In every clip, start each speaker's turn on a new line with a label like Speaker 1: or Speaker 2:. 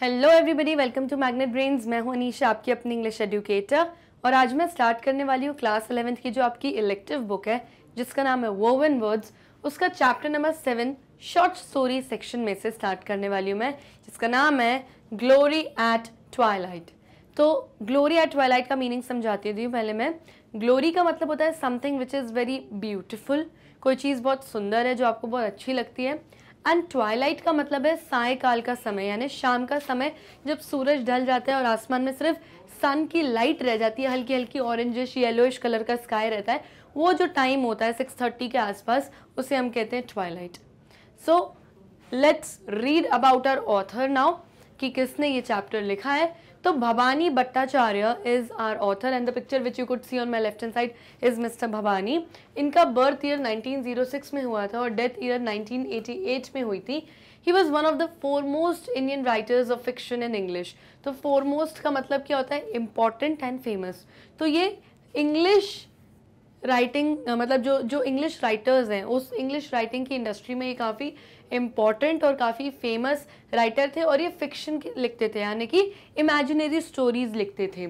Speaker 1: Hello everybody welcome to Magnet Brains मैं हूं अनीशा आपकी अपनी इंग्लिश एडुकेटर और आज मैं स्टार्ट करने वाली हूँ क्लास इलेवेंथ की जो आपकी इलेक्टिव बुक है जिसका नाम है वोवन वर्ड्स उसका chapter number seven short story section में से स्टार्ट करने वाली हूँ मैं जिसका नाम है ग्लोरी एट ट्वाइलाइट तो ग्लोरी एट ट्वाइलाइट का मीनिंग समझाती थी पहले मैं ग्लोरी का मतलब होता है something which is very beautiful कोई चीज़ बहुत सुंदर है जो आपको बहुत अच्छी लगती है एंड ट्वाइलाइट का मतलब है साय काल का समय यानी शाम का समय जब सूरज ढल जाता है और आसमान में सिर्फ सन की लाइट रह जाती है हल्की हल्की ऑरेंजिश येलोइश कलर का स्काई रहता है वो जो टाइम होता है सिक्स थर्टी के आसपास उसे हम कहते हैं twilight so let's read about our author now कि किसने ये चैप्टर लिखा है तो Bhavani Bhattacharya is our author and the picture which you could see on my left hand side is Mr. Bhavani. इनका birth year 1906 में हुआ था और death year 1988 में हुई थी he was one of the foremost Indian writers of fiction in English तो foremost का मतलब क्या होता है इम्पॉर्टेंट एंड फेमस तो ये इंग्लिश राइटिंग मतलब जो जो इंग्लिश राइटर्स हैं उस इंग्लिश राइटिंग की इंडस्ट्री में ये काफ़ी इम्पॉर्टेंट और काफ़ी फेमस राइटर थे और ये फिक्शन लिखते थे यानी कि इमेजिनरी स्टोरीज लिखते थे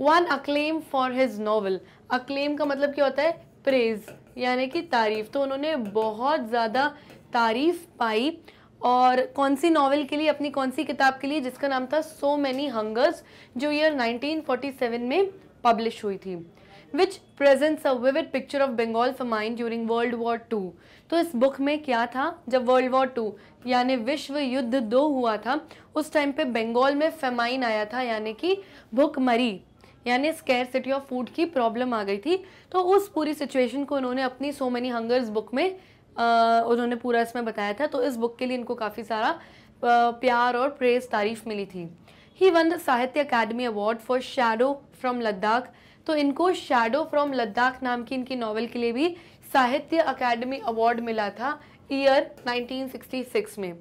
Speaker 1: won acclaim for his novel acclaim का मतलब क्या होता है प्रेज यानी कि तारीफ तो उन्होंने बहुत ज़्यादा तारीफ पाई और कौन सी नावल के लिए अपनी कौन सी किताब के लिए जिसका नाम था सो मैनी हंगर्स जो ईयर 1947 में पब्लिश हुई थी which presents a vivid picture of Bengal famine during world war two तो इस बुक में क्या था जब वर्ल्ड वॉर टू यानी विश्व युद्ध दो हुआ था उस टाइम पे बंगाल में फेमाइन आया था यानी कि मरी यानी स्केयर सिटी ऑफ फूड की प्रॉब्लम आ गई थी तो उस पूरी सिचुएशन को उन्होंने अपनी सो मेनी हंगर्स बुक में आ, उन्होंने पूरा इसमें बताया था तो इस बुक के लिए इनको काफ़ी सारा प्यार और प्रेस तारीफ मिली थी ही won the Sahitya Akademi award for shadow from Ladakh तो इनको शैडो फ्रॉम लद्दाख नाम की इनकी नॉवल के लिए भी साहित्य अकेडमी अवार्ड मिला था ईयर 1966 में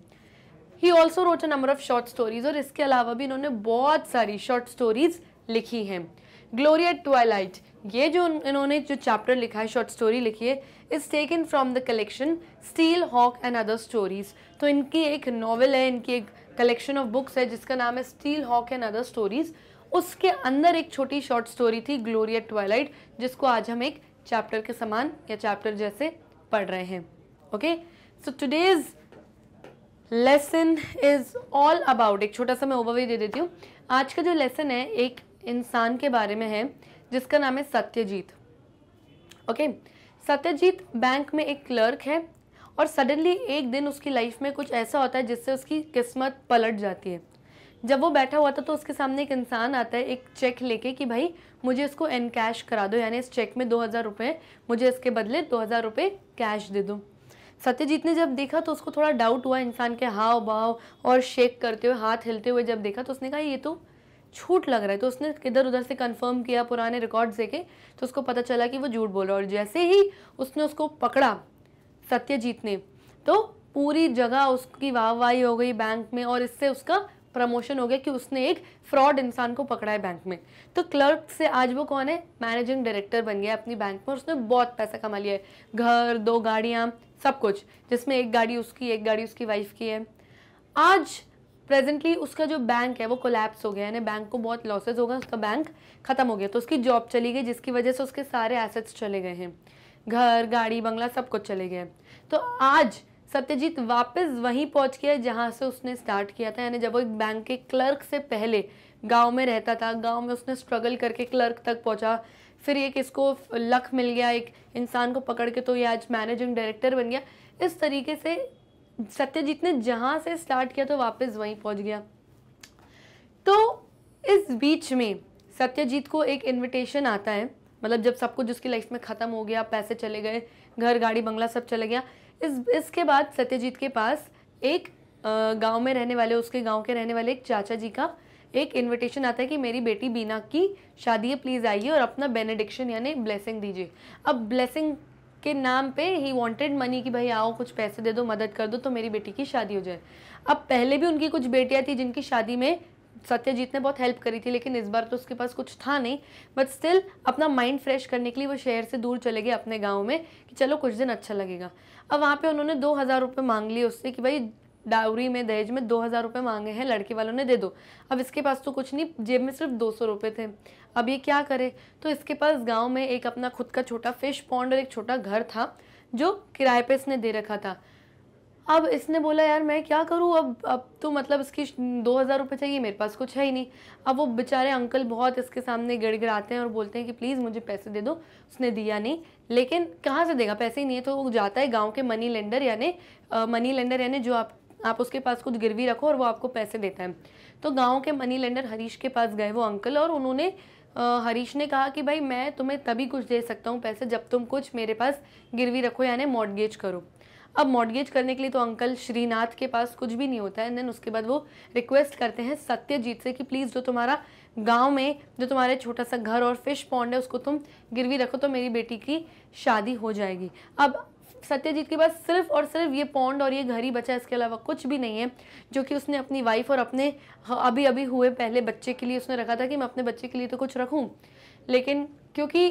Speaker 1: he also wrote a number of short stories और इसके अलावा भी इन्होंने बहुत सारी शॉर्ट स्टोरीज लिखी हैं ग्लोरिया ट्वाइलाइट ये जो इन्होंने जो चैप्टर लिखा है शॉर्ट स्टोरी लिखी है is taken from the collection steel hawk and other stories तो इनकी एक नॉवल है इनकी एक कलेक्शन ऑफ बुक्स है जिसका नाम है steel hawk and other stories उसके अंदर एक छोटी शॉर्ट स्टोरी थी ग्लोरिया ट्वाइलाइट जिसको आज हम एक चैप्टर के समान या चैप्टर जैसे पढ़ रहे हैं okay so today's lesson is all about एक छोटा सा मैं ओवरव्यू दे देती हूँ आज का जो लेसन है एक इंसान के बारे में है जिसका नाम है Satyajit okay okay? Satyajit bank में एक क्लर्क है और सडनली एक दिन उसकी लाइफ में कुछ ऐसा होता है जिससे उसकी किस्मत पलट जाती है जब वो बैठा हुआ था तो उसके सामने एक इंसान आता है एक चेक लेके कि भाई मुझे इसको कैश करा दो यानी इस चेक में दो हज़ार रुपये मुझे इसके बदले दो हज़ार रुपये कैश दे दो सत्यजीत ने जब देखा तो उसको थोड़ा डाउट हुआ इंसान के हाव भाव और शेक करते हुए हाथ हिलते हुए जब देखा तो उसने कहा ये तो छूट लग रहा है तो उसने इधर उधर से कंफर्म किया पुराने रिकॉर्ड्स देखे तो उसको पता चला कि वो झूठ बोल रहा है और जैसे ही उसने उसको पकड़ा सत्यजीत ने तो पूरी जगह उसकी वाहवाही हो गई बैंक में और इससे उसका प्रमोशन हो गया कि उसने एक फ्रॉड इंसान को पकड़ा है बैंक में तो क्लर्क से आज वो कौन है मैनेजिंग डायरेक्टर बन गया अपनी बैंक में उसने बहुत पैसा कमा लिया है घर दो गाड़ियाँ सब कुछ जिसमें एक गाड़ी उसकी एक गाड़ी उसकी वाइफ की है आज प्रेजेंटली उसका जो बैंक है वो कोलैप्स हो गया यानी बैंक को बहुत लॉसेज हो गए उसका बैंक खत्म हो गया तो उसकी जॉब चली गई जिसकी वजह से उसके सारे एसेट्स चले गए हैं घर गाड़ी बंगला सब कुछ चले गए तो आज सत्यजीत वापस वहीं पहुंच गया जहां से उसने स्टार्ट किया था यानी जब वो एक बैंक के क्लर्क से पहले गांव में रहता था गांव में उसने स्ट्रगल करके क्लर्क तक पहुंचा फिर एक इसको लक मिल गया एक इंसान को पकड़ के तो ये आज मैनेजिंग डायरेक्टर बन गया इस तरीके से सत्यजीत ने जहाँ से स्टार्ट किया तो वापस वहीं पहुँच गया तो इस बीच में सत्यजीत को एक इनविटेशन आता है मतलब जब सब कुछ उसकी लाइफ में ख़त्म हो गया पैसे चले गए घर गाड़ी बंगला सब चले गया इस इसके बाद सत्यजीत के पास एक गांव में रहने वाले उसके गांव के रहने वाले एक चाचा जी का एक इनविटेशन आता है कि मेरी बेटी बीना की शादी है प्लीज़ आइए और अपना बेनेडिक्शन यानी ब्लेसिंग दीजिए अब ब्लेसिंग के नाम पे ही वांटेड मनी कि भाई आओ कुछ पैसे दे दो मदद कर दो तो मेरी बेटी की शादी हो जाए अब पहले भी उनकी कुछ बेटियाँ थी जिनकी शादी में सत्यजीत ने बहुत हेल्प करी थी लेकिन इस बार तो उसके पास कुछ था नहीं बट स्टिल अपना माइंड फ्रेश करने के लिए वो शहर से दूर चले गए अपने गाँव में कि चलो कुछ दिन अच्छा लगेगा अब वहाँ पर उन्होंने दो हज़ार रुपये मांग लिए उससे कि भाई डाउरी में दहेज में दो हज़ार रुपये मांगे हैं लड़के वालों ने दे दो अब इसके पास तो कुछ नहीं जेब में सिर्फ दो सौ रुपये थे अब ये क्या करे तो इसके पास गांव में एक अपना खुद का छोटा फिश पॉन्ड और एक छोटा घर था जो किराए पे इसने दे रखा था अब इसने बोला यार मैं क्या करूँ अब अब तो मतलब इसकी दो हज़ार रुपये चाहिए मेरे पास कुछ है ही नहीं अब वो बेचारे अंकल बहुत इसके सामने गिड़गिड़ाते हैं और बोलते हैं कि प्लीज़ मुझे पैसे दे दो उसने दिया नहीं लेकिन कहाँ से देगा पैसे ही नहीं है तो वो जाता है गाँव के मनी लेंडर यानी मनी लेंडर यानी जो आप आप उसके पास कुछ गिरवी रखो और वो आपको पैसे देता है तो गाँव के मनी लेंडर हरीश के पास गए वो अंकल और उन्होंने हरीश ने कहा कि भाई मैं तुम्हें तभी कुछ दे सकता हूँ पैसे जब तुम कुछ मेरे पास गिरवी रखो यानी मॉडगेज करो अब मॉडगेज करने के लिए तो अंकल श्रीनाथ के पास कुछ भी नहीं होता है देन उसके बाद वो रिक्वेस्ट करते हैं सत्यजीत से कि प्लीज़ जो तुम्हारा गांव में जो तुम्हारे छोटा सा घर और फिश पॉन्ड है उसको तुम गिरवी रखो तो मेरी बेटी की शादी हो जाएगी अब सत्यजीत के पास सिर्फ और सिर्फ ये पॉन्ड और ये घर ही बचा है इसके अलावा कुछ भी नहीं है जो कि उसने अपनी वाइफ और अपने हाँ, अभी अभी हुए पहले बच्चे के लिए उसने रखा था कि मैं अपने बच्चे के लिए तो कुछ रखूँ लेकिन क्योंकि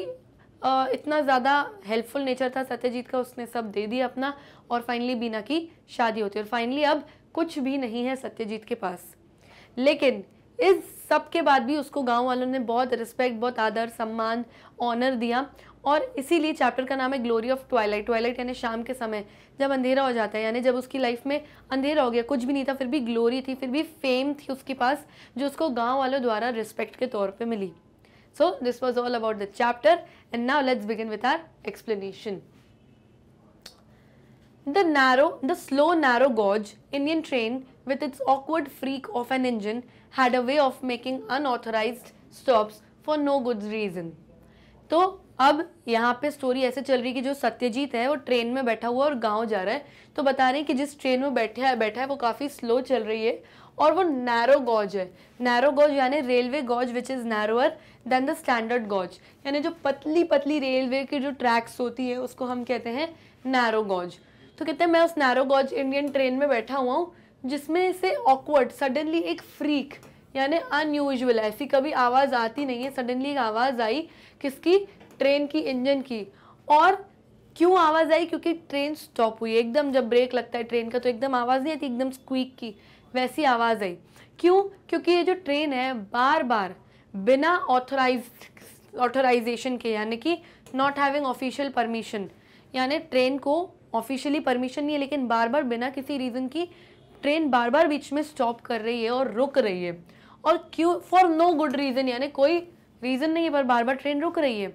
Speaker 1: इतना ज़्यादा हेल्पफुल नेचर था सत्यजीत का उसने सब दे दिया अपना और फाइनली बीना की शादी होती है और फाइनली अब कुछ भी नहीं है सत्यजीत के पास लेकिन इस सब के बाद भी उसको गांव वालों ने बहुत रिस्पेक्ट बहुत आदर सम्मान ऑनर दिया और इसीलिए चैप्टर का नाम है ग्लोरी ऑफ ट्वाइलाइट ट्वाइलाइट यानी शाम के समय जब अंधेरा हो जाता है यानी जब उसकी लाइफ में अंधेरा हो गया कुछ भी नहीं था फिर भी ग्लोरी थी फिर भी फेम थी उसके पास जो उसको गांव वालों द्वारा रिस्पेक्ट के तौर पे मिली So this was all about the chapter and now let's begin with our explanation. The narrow, the slow narrow gauge Indian train with its awkward freak of an engine had a way of making unauthorized stops for no good reason. to अब यहाँ पे story ऐसे चल रही है कि जो सत्यजीत है वो ट्रेन में बैठा हुआ और गांव जा रहा है तो बता रहे हैं कि जिस ट्रेन में बैठे है बैठा है वो काफ़ी स्लो चल रही है और वो नैरो गॉज है नैरो गॉज यानी railway gauge which is narrower than the standard gauge यानी जो पतली पतली रेलवे की जो ट्रैक्स होती है उसको हम कहते हैं नैरो गॉज तो कहते हैं मैं उस नैरो गॉज इंडियन ट्रेन में बैठा हुआ हूँ जिसमें से ऑकवर्ड सडनली एक फ्रीक यानी अनयूजल ऐसी कभी आवाज़ आती नहीं है सडनली एक आवाज़ आई किसकी ट्रेन की इंजन की और क्यों आवाज़ आई क्योंकि ट्रेन स्टॉप हुई एकदम जब ब्रेक लगता है ट्रेन का तो एकदम आवाज़ नहीं आती एकदम स्क्वीक की वैसी आवाज़ आई क्यों क्योंकि ये जो ट्रेन है बार बार बिना ऑथोराइज ऑथोराइजेशन के यानी कि नॉट हैविंग ऑफिशियल परमिशन यानी ट्रेन को ऑफिशियली परमिशन नहीं है लेकिन बार बार बिना किसी रीज़न की ट्रेन बार बार बीच में स्टॉप कर रही है और रुक रही है और क्यों फॉर नो गुड रीज़न यानी कोई रीज़न नहीं है पर बार बार ट्रेन रुक रही है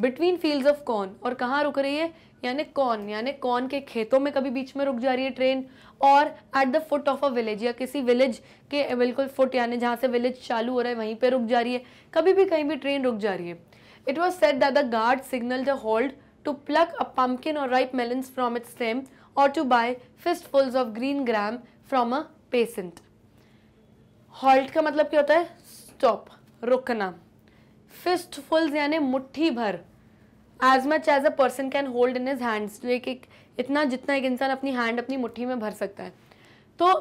Speaker 1: बिटवीन फील्ड्स ऑफ कॉर्न और कहाँ रुक रही है यानी कॉर्न यानी कॉर्न के खेतों में कभी बीच में रुक जा रही है ट्रेन और at the foot of a village या किसी विलेज के बिल्कुल फुट यानी जहाँ से विलेज चालू हो रहा है वहीं पर रुक जा रही है कभी भी कहीं भी ट्रेन रुक जा रही है it was said that the guard signal the hold to pluck a pumpkin or ripe melons from its stem or to buy fulls of green gram from a peasant halt का मतलब क्या होता है stop रुकना fist फुल्स यानी मुट्ठी भर as much as a person can hold in his hands like एक इतना जितना एक इंसान अपनी हैंड अपनी मुट्ठी में भर सकता है तो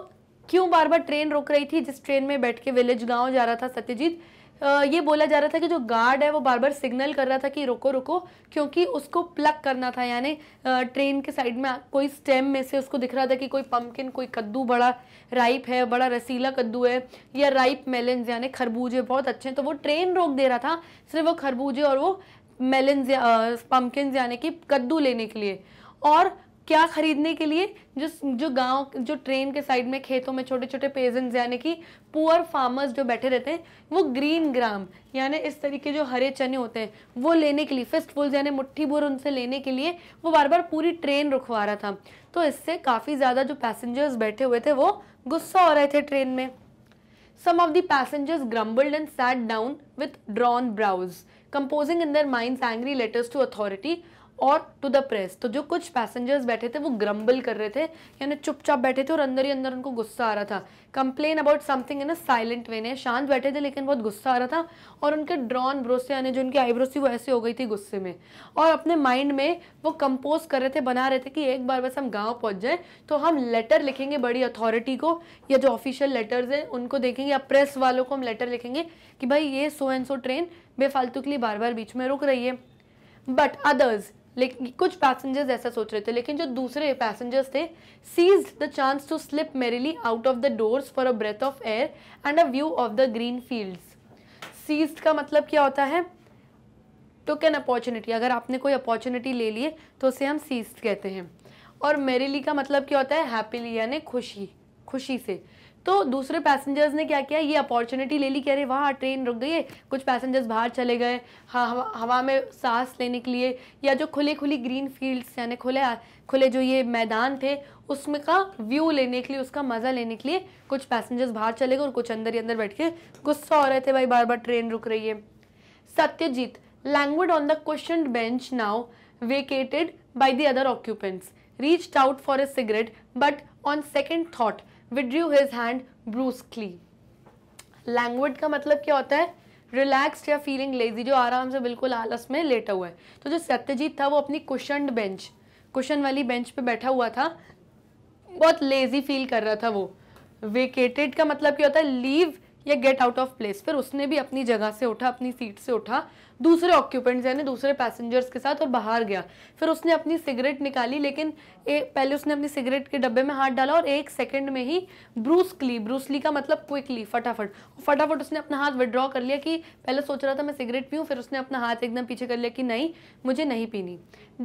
Speaker 1: क्यों बार बार ट्रेन रोक रही थी जिस ट्रेन में बैठ के विलेज गांव जा रहा था सत्यजीत ये बोला जा रहा था कि जो गार्ड है वो बार बार सिग्नल कर रहा था कि रुको रुको क्योंकि उसको प्लग करना था यानी ट्रेन के साइड में कोई स्टेम में से उसको दिख रहा था कि कोई पम्पकिन कोई कद्दू बड़ा राइप है बड़ा रसीला कद्दू है या राइप मेलन्स यानी खरबूजे बहुत अच्छे हैं तो वो ट्रेन रोक दे रहा था सिर्फ वो खरबूजे और वो या पम्पकिन यानी कि कद्दू लेने के लिए और क्या खरीदने के लिए जो जो गांव जो ट्रेन के साइड में खेतों में छोटे छोटे पेजेंट्स यानी कि पुअर फार्मर्स जो बैठे रहते हैं वो ग्रीन ग्राम यानी इस तरीके जो हरे चने होते हैं वो लेने के लिए फिस्टफुल्स यानी मुट्ठी भर उनसे लेने के लिए वो बार बार पूरी ट्रेन रुकवा रहा था तो इससे काफ़ी ज़्यादा जो पैसेंजर्स बैठे हुए थे वो गुस्सा हो रहे थे ट्रेन में some of the passengers grumbled and sat down with drawn brows composing in their mind angry letters to authority or to the press तो जो कुछ पैसेंजर्स बैठे थे वो ग्रम्बल कर रहे थे यानी चुपचाप बैठे थे और अंदर ही अंदर उनको गुस्सा आ रहा था complain about something in a silent way ने शांत बैठे थे लेकिन बहुत गुस्सा आ रहा था और उनके ड्रॉन ब्रोसे यानी जो उनकी आईब्रोस थी वो ऐसे हो गई थी गुस्से में और अपने माइंड में वो कंपोज कर रहे थे बना रहे थे कि एक बार बस हम गाँव पहुँच जाए तो हम लेटर लिखेंगे बड़ी अथॉरिटी को या जो ऑफिशियल लेटर्स हैं उनको देखेंगे या प्रेस वालों को हम लेटर लिखेंगे कि भाई ये सो एंड सो ट्रेन बेफालतू के लिए बार बार बीच में रुक रही है बट अदर्स लेकिन कुछ पैसेंजर्स ऐसा सोच रहे थे लेकिन जो दूसरे पैसेंजर्स थे seize the chance to slip merrily out of the doors for a breath of air and a view of the green fields seize का मतलब क्या होता है टुक एन अपॉर्चुनिटी अगर आपने कोई अपॉर्चुनिटी ले लिए तो उसे हम सीज कहते हैं और मेरिली का मतलब क्या होता है हैप्पीली यानी खुशी खुशी से तो दूसरे पैसेंजर्स ने क्या किया ये अपॉर्चुनिटी ले ली कह रहे वहाँ ट्रेन रुक गई है कुछ पैसेंजर्स बाहर चले गए हाँ, हवा हवा में सांस लेने के लिए या जो खुले खुली ग्रीन फील्ड्स यानी खुले खुले जो ये मैदान थे उसमें का व्यू लेने के लिए उसका मज़ा लेने के लिए कुछ पैसेंजर्स बाहर चले गए और कुछ अंदर ही अंदर बैठ के गुस्सा हो रहे थे भाई बार बार ट्रेन रुक रही है Satyajit language on the question bench now vacated by the other occupants reach out for a cigarette but on second thought withdrew his hand brusquely language का मतलब क्या होता है रिलैक्स्ड या फीलिंग लेजी जो आराम से बिल्कुल आलस में लेटा हुआ है तो जो सत्यजीत था वो अपनी कुशन बेंच कुशन वाली बेंच पे बैठा हुआ था बहुत लेजी फील कर रहा था वो वेकेटेड का मतलब क्या होता है लीव या गेट आउट ऑफ प्लेस फिर उसने भी अपनी जगह से उठा अपनी सीट से उठा दूसरे ऑक्यूपेंट्स यानी दूसरे पैसेंजर्स के साथ और बाहर गया फिर उसने अपनी सिगरेट निकाली लेकिन ए, पहले उसने अपनी सिगरेट के डब्बे में हाथ डाला और एक सेकंड में ही ब्रूसली ब्रूसली का मतलब क्विकली फटाफट फटाफट उसने अपना हाथ विड्रॉ कर लिया कि पहले सोच रहा था मैं सिगरेट पीऊँ फिर उसने अपना हाथ एकदम पीछे कर लिया कि नहीं मुझे नहीं पीनी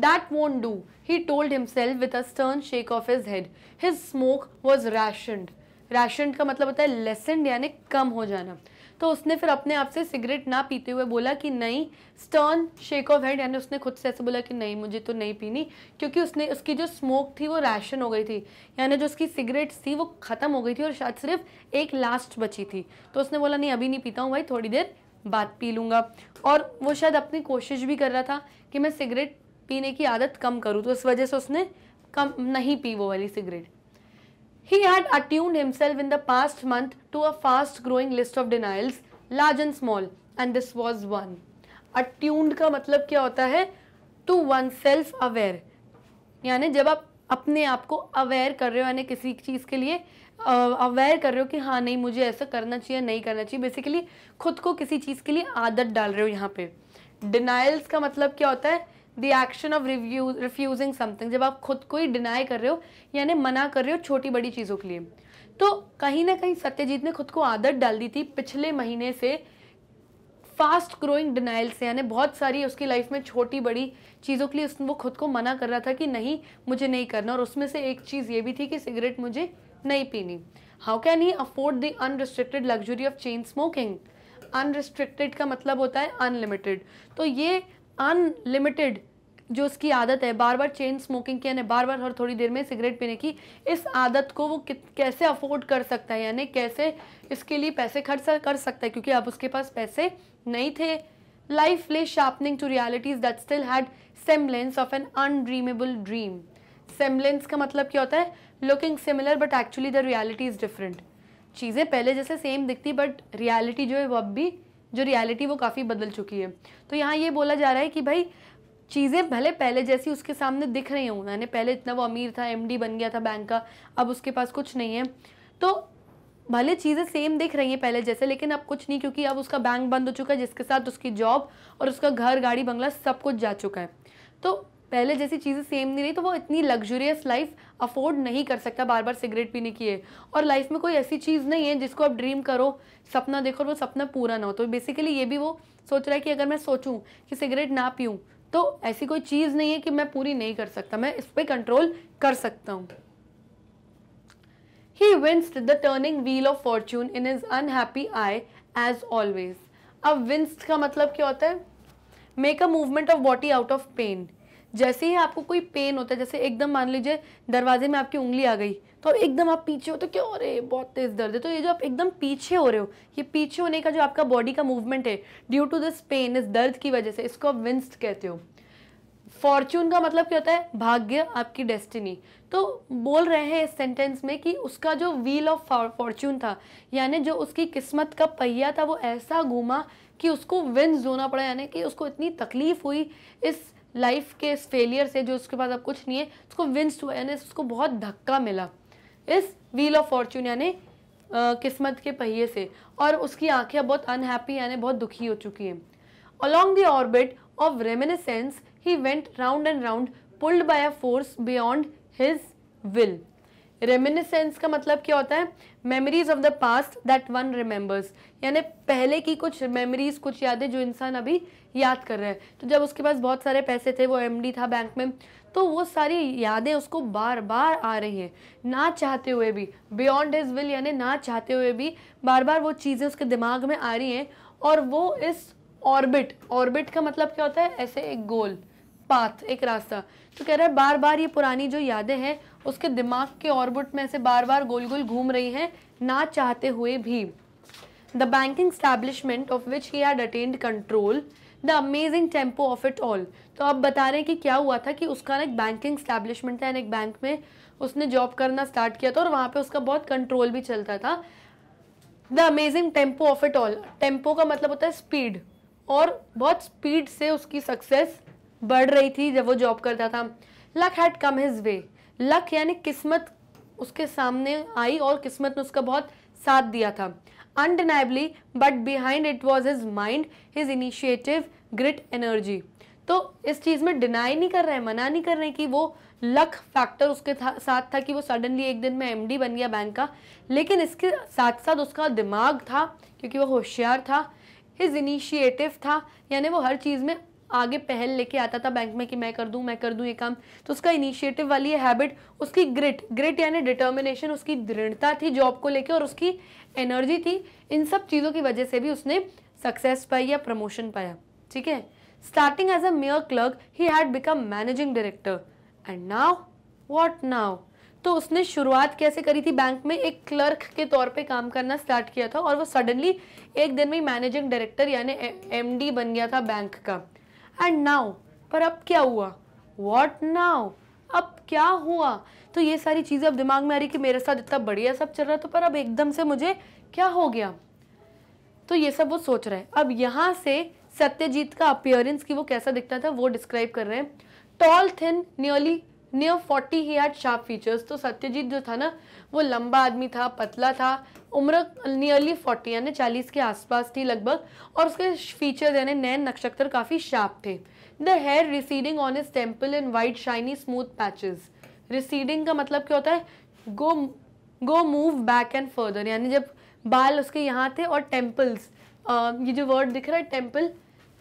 Speaker 1: that won't do he told himself with a stern shake of his head his smoke was rationed ration का मतलब होता है लेसन यानी कम हो जाना तो उसने फिर अपने आप से सिगरेट ना पीते हुए बोला कि नहीं स्टर्न शेक ऑफ हेड यानी उसने खुद से ऐसे बोला कि नहीं मुझे तो नहीं पीनी क्योंकि उसने उसकी जो स्मोक थी वो रैशन हो गई थी यानी जो उसकी सिगरेट थी वो ख़त्म हो गई थी और शायद सिर्फ एक लास्ट बची थी तो उसने बोला नहीं अभी नहीं पीता हूँ भाई थोड़ी देर बाद पी लूँगा और वो शायद अपनी कोशिश भी कर रहा था कि मैं सिगरेट पीने की आदत कम करूँ तो इस वजह से उसने कम नहीं पी वो वाली cigarette He had attuned himself in the past month to a fast growing list of denials, large and small, and this was one. Attuned का मतलब क्या होता है टू वन सेल्फ अवेयर यानी जब आप अपने आप को अवेयर कर रहे हो यानी किसी चीज़ के लिए अवेयर कर रहे हो कि हाँ नहीं मुझे ऐसा करना चाहिए नहीं करना चाहिए बेसिकली खुद को किसी चीज़ के लिए आदत डाल रहे हो यहाँ पे डिनाइल्स का मतलब क्या होता है the action of review refusing something जब आप खुद को ही डिनाई कर रहे हो यानी मना कर रहे हो छोटी बड़ी चीज़ों के लिए तो कहीं ना कहीं सत्यजीत ने खुद को आदत डाल दी थी पिछले महीने से फास्ट ग्रोइंग डिनाइल से यानी बहुत सारी उसकी लाइफ में छोटी बड़ी चीज़ों के लिए उसने वो खुद को मना कर रहा था कि नहीं मुझे नहीं करना और उसमें से एक चीज़ ये भी थी कि सिगरेट मुझे नहीं पीनी how can he afford the unrestricted luxury of chain smoking unrestricted का मतलब होता है अनलिमिटेड तो ये अनलिमिटेड जो उसकी आदत है बार बार चेन स्मोकिंग की यानी बार बार हर थोड़ी देर में सिगरेट पीने की इस आदत को वो कैसे अफोर्ड कर सकता है यानी कैसे इसके लिए पैसे खर्च कर सकता है क्योंकि अब उसके पास पैसे नहीं थे life lay sharpening to realities that still had semblance of an undreamable dream semblance का मतलब क्या होता है looking similar but actually the reality is different चीज़ें पहले जैसे सेम दिखती बट रियालिटी जो है वो अब भी जो रियलिटी वो काफ़ी बदल चुकी है तो यहाँ ये बोला जा रहा है कि भाई चीज़ें भले पहले जैसी उसके सामने दिख रही हूँ मैंने पहले इतना वो अमीर था एमडी बन गया था बैंक का अब उसके पास कुछ नहीं है तो भले चीज़ें सेम दिख रही हैं पहले जैसे लेकिन अब कुछ नहीं क्योंकि अब उसका बैंक बंद हो चुका है जिसके साथ उसकी जॉब और उसका घर गाड़ी बंगला सब कुछ जा चुका है तो पहले जैसी चीज़ें सेम नहीं रही तो वो इतनी लग्जूरियस लाइफ अफोर्ड नहीं कर सकता बार बार सिगरेट पीने की है और लाइफ में कोई ऐसी चीज़ नहीं है जिसको आप ड्रीम करो सपना देखो और वो सपना पूरा ना हो तो बेसिकली ये भी वो सोच रहा है कि अगर मैं सोचूं कि सिगरेट ना पीऊँ तो ऐसी कोई चीज़ नहीं है कि मैं पूरी नहीं कर सकता मैं इस पर कंट्रोल कर सकता हूं he winced the turning wheel of fortune in is unhappy eye as always अब विंस्ट का मतलब क्या होता है make a movement of body out of pain जैसे ही आपको कोई पेन होता है जैसे एकदम मान लीजिए दरवाजे में आपकी उंगली आ गई तो अब एकदम आप पीछे हो तो क्या हो रहे बहुत तेज़ दर्द है तो ये जो आप एकदम पीछे हो रहे हो ये पीछे होने का जो आपका बॉडी का मूवमेंट है ड्यू टू दिस पेन इस दर्द की वजह से इसको आप विंस्ट कहते हो फॉर्चून का मतलब क्या होता है भाग्य आपकी डेस्टिनी तो बोल रहे हैं इस सेंटेंस में कि उसका जो व्हील ऑफ फॉर्चून था यानी जो उसकी किस्मत का पहिया था वो ऐसा घूमा कि उसको विंस होना पड़ा यानी कि उसको इतनी तकलीफ हुई इस लाइफ के इस फेलियर से जो उसके पास अब कुछ नहीं है उसको विंस हुआ यानी उसको बहुत धक्का मिला इस व्हील ऑफ फॉर्चून यानी किस्मत के पहिए से और उसकी आंखें बहुत अनहैप्पी यानी बहुत दुखी हो चुकी हैं along the orbit of reminiscence he went round and round pulled by a force beyond his will reminiscence का मतलब क्या होता है memories of the past that one remembers यानी पहले की कुछ मेमोरीज कुछ यादें जो इंसान अभी याद कर रहा है तो जब उसके पास बहुत सारे पैसे थे वो एमडी था बैंक में तो वो सारी यादें उसको बार बार आ रही हैं ना चाहते हुए भी बियॉन्ड हिज विल यानी ना चाहते हुए भी बार बार वो चीज़ें उसके दिमाग में आ रही हैं और वो इस ऑर्बिट ऑर्बिट का मतलब क्या होता है ऐसे एक गोल पाथ एक रास्ता तो कह रहा है बार बार ये पुरानी जो यादें हैं उसके दिमाग के ऑर्बिट में ऐसे बार बार गोल गोल घूम रही हैं ना चाहते हुए भी the banking establishment of which he had attend control the amazing tempo of it all तो आप बता रहे हैं कि क्या हुआ था कि उसका ना एक बैंकिंग स्टैब्लिशमेंट था एक बैंक में उसने जॉब करना स्टार्ट किया था और वहाँ पे उसका बहुत कंट्रोल भी चलता था the amazing tempo of it all tempo का मतलब होता है स्पीड और बहुत स्पीड से उसकी सक्सेस बढ़ रही थी जब वो जॉब करता था luck had come his way luck यानी किस्मत उसके सामने आई और किस्मत ने उसका बहुत साथ दिया था undeniably but behind it was his mind his initiative grit energy तो इस चीज़ में डिनाई नहीं कर रहे हैं मना नहीं कर रहे कि वो लक फैक्टर उसके था, साथ था कि वो सडनली एक दिन में एमडी बन गया बैंक का लेकिन इसके साथ साथ उसका दिमाग था क्योंकि वो होशियार था हिज इनिशिएटिव था यानी वो हर चीज़ में आगे पहल लेके आता था बैंक में कि मैं कर दूं मैं कर दूं ये काम तो उसका इनिशिएटिव वाली है हैबिट उसकी ग्रिट ग्रिट यानी डिटर्मिनेशन उसकी दृढ़ता थी जॉब को लेके और उसकी एनर्जी थी इन सब चीज़ों की वजह से भी उसने सक्सेस पाई या प्रमोशन पाया ठीक है starting as a mere clerk he had become managing director and now what now तो उसने शुरुआत कैसे करी थी बैंक में एक क्लर्क के तौर पे काम करना स्टार्ट किया था और वो सडनली एक दिन में मैनेजिंग डायरेक्टर यानी एमडी बन गया था बैंक का एंड नाउ पर अब क्या हुआ वॉट नाउ क्या हुआ तो ये सारी चीज़ें अब दिमाग में आ रही कि मेरे साथ इतना बढ़िया सब चल रहा था पर अब एकदम से मुझे क्या हो गया तो ये सब वो सोच रहे हैं अब यहाँ से सत्यजीत का अपियरेंस कि वो कैसा दिखता था वो डिस्क्राइब कर रहे हैं tall thin nearly near forty he had sharp features तो सत्यजीत जो था ना वो लंबा आदमी था पतला था उम्र नियरली फोर्टी यानी चालीस के आसपास थी लगभग और उसके फीचर्स यानी नैन नक्षत्र काफ़ी शार्प थे the hair receding on his temple in white shiny smooth patches receding का मतलब क्या होता है go go move back and further यानी जब बाल उसके यहाँ थे और टेम्पल्स ये जो वर्ड दिख रहा है टेम्पल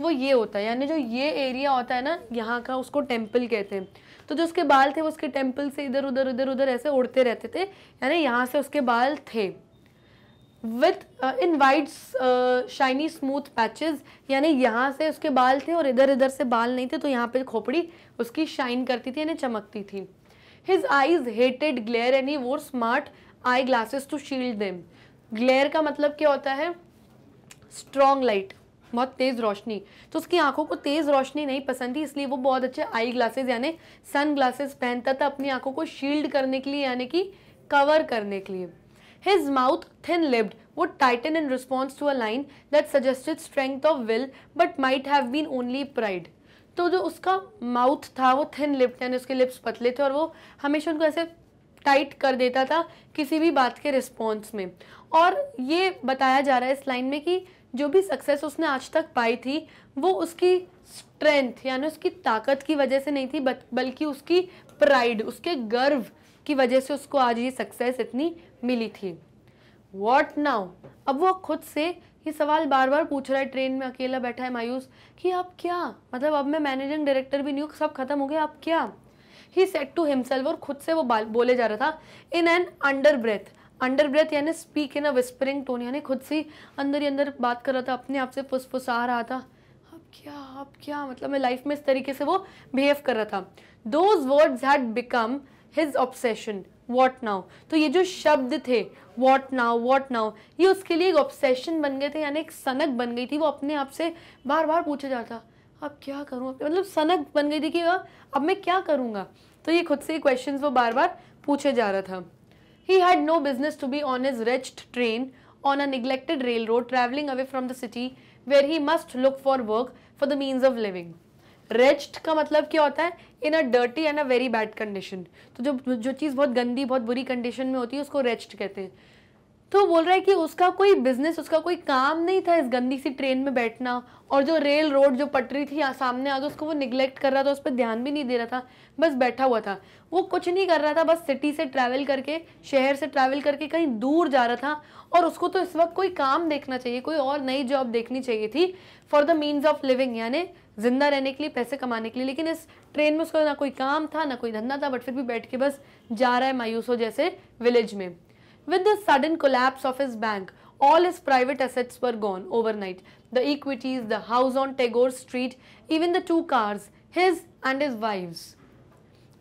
Speaker 1: वो ये होता है यानी जो ये एरिया होता है ना यहाँ का उसको टेम्पल कहते हैं तो जो उसके बाल थे वो उसके टेम्पल से इधर उधर उधर उधर ऐसे उड़ते रहते थे यानी यहाँ से उसके बाल थे with in white shiny smooth patches यानी यहाँ से उसके बाल थे और इधर इधर से बाल नहीं थे तो यहाँ पे खोपड़ी उसकी शाइन करती थी यानी चमकती थी his eyes hated glare and he wore smart eye glasses to shield them glare का मतलब क्या होता है स्ट्रॉन्ग लाइट बहुत तेज़ रोशनी तो उसकी आंखों को तेज़ रोशनी नहीं पसंद थी इसलिए वो बहुत अच्छे आई ग्लासेस यानी सन ग्लासेस पहनता था अपनी आंखों को शील्ड करने के लिए यानी कि कवर करने के लिए His mouth thin-lipped would tighten in response to a line that suggested strength of will but might have been only pride तो जो उसका माउथ था वो थिन लिप्ड यानी उसके लिप्स पतले थे और वो हमेशा उनको ऐसे टाइट कर देता था किसी भी बात के रिस्पॉन्स में और ये बताया जा रहा है इस लाइन में कि जो भी सक्सेस उसने आज तक पाई थी वो उसकी स्ट्रेंथ यानी उसकी ताकत की वजह से नहीं थी बल्कि उसकी प्राइड उसके गर्व की वजह से उसको आज ये सक्सेस इतनी मिली थी वॉट नाउ अब वो खुद से ये सवाल बार बार पूछ रहा है ट्रेन में अकेला बैठा है मायूस कि आप क्या मतलब अब मैं मैनेजिंग डायरेक्टर भी नहीं हूँ सब खत्म हो गया आप क्या ही सेट टू हिमसेल्फ और खुद से वो बोले जा रहा था in an under breath under breath यानी speak in a whispering tone यानी खुद से अंदर ही अंदर बात कर रहा था अपने आप से फुसफुसा रहा था अब क्या अब क्या मतलब मैं लाइफ में इस तरीके से वो बिहेव कर रहा था those words had become his obsession what now तो ये जो शब्द थे वॉट नाउ वॉट नाउ ये उसके लिए एक ऑब्सेशन बन गए थे यानी एक सनक बन गई थी वो अपने आप से बार बार पूछा जाता अब क्या करूँ मतलब सनक बन गई थी कि हाँ, अब मैं क्या करूँगा तो ये खुद से क्वेश्चन वो बार बार पूछे जा रहा था he had no business to be on his wretched train on a neglected railroad traveling away from the city where he must look for work for the means of living. Wretched का मतलब क्या होता है in a dirty and a very bad condition तो जो जो चीज़ बहुत गंदी बहुत बुरी कंडीशन में होती है उसको रेच्ड कहते हैं तो बोल रहा है कि उसका कोई बिजनेस उसका कोई काम नहीं था इस गंदी सी ट्रेन में बैठना और जो रेल रोड जो पटरी थी सामने आगे उसको वो निगलेक्ट कर रहा था उस पर ध्यान भी नहीं दे रहा था बस बैठा हुआ था वो कुछ नहीं कर रहा था बस सिटी से ट्रैवल करके शहर से ट्रैवल करके कहीं दूर जा रहा था और उसको तो इस वक्त कोई काम देखना चाहिए कोई और नई जॉब देखनी चाहिए थी for the means of living यानी जिंदा रहने के लिए पैसे कमाने के लिए लेकिन इस ट्रेन में उसका ना कोई काम था ना कोई धंधा था बट फिर भी बैठ के बस जा रहा है मायूस हो जैसे विलेज में With the sudden collapse of his bank, all his private assets were gone overnight. The equities, the house on Tagore Street, even the two cars, his and his wife's.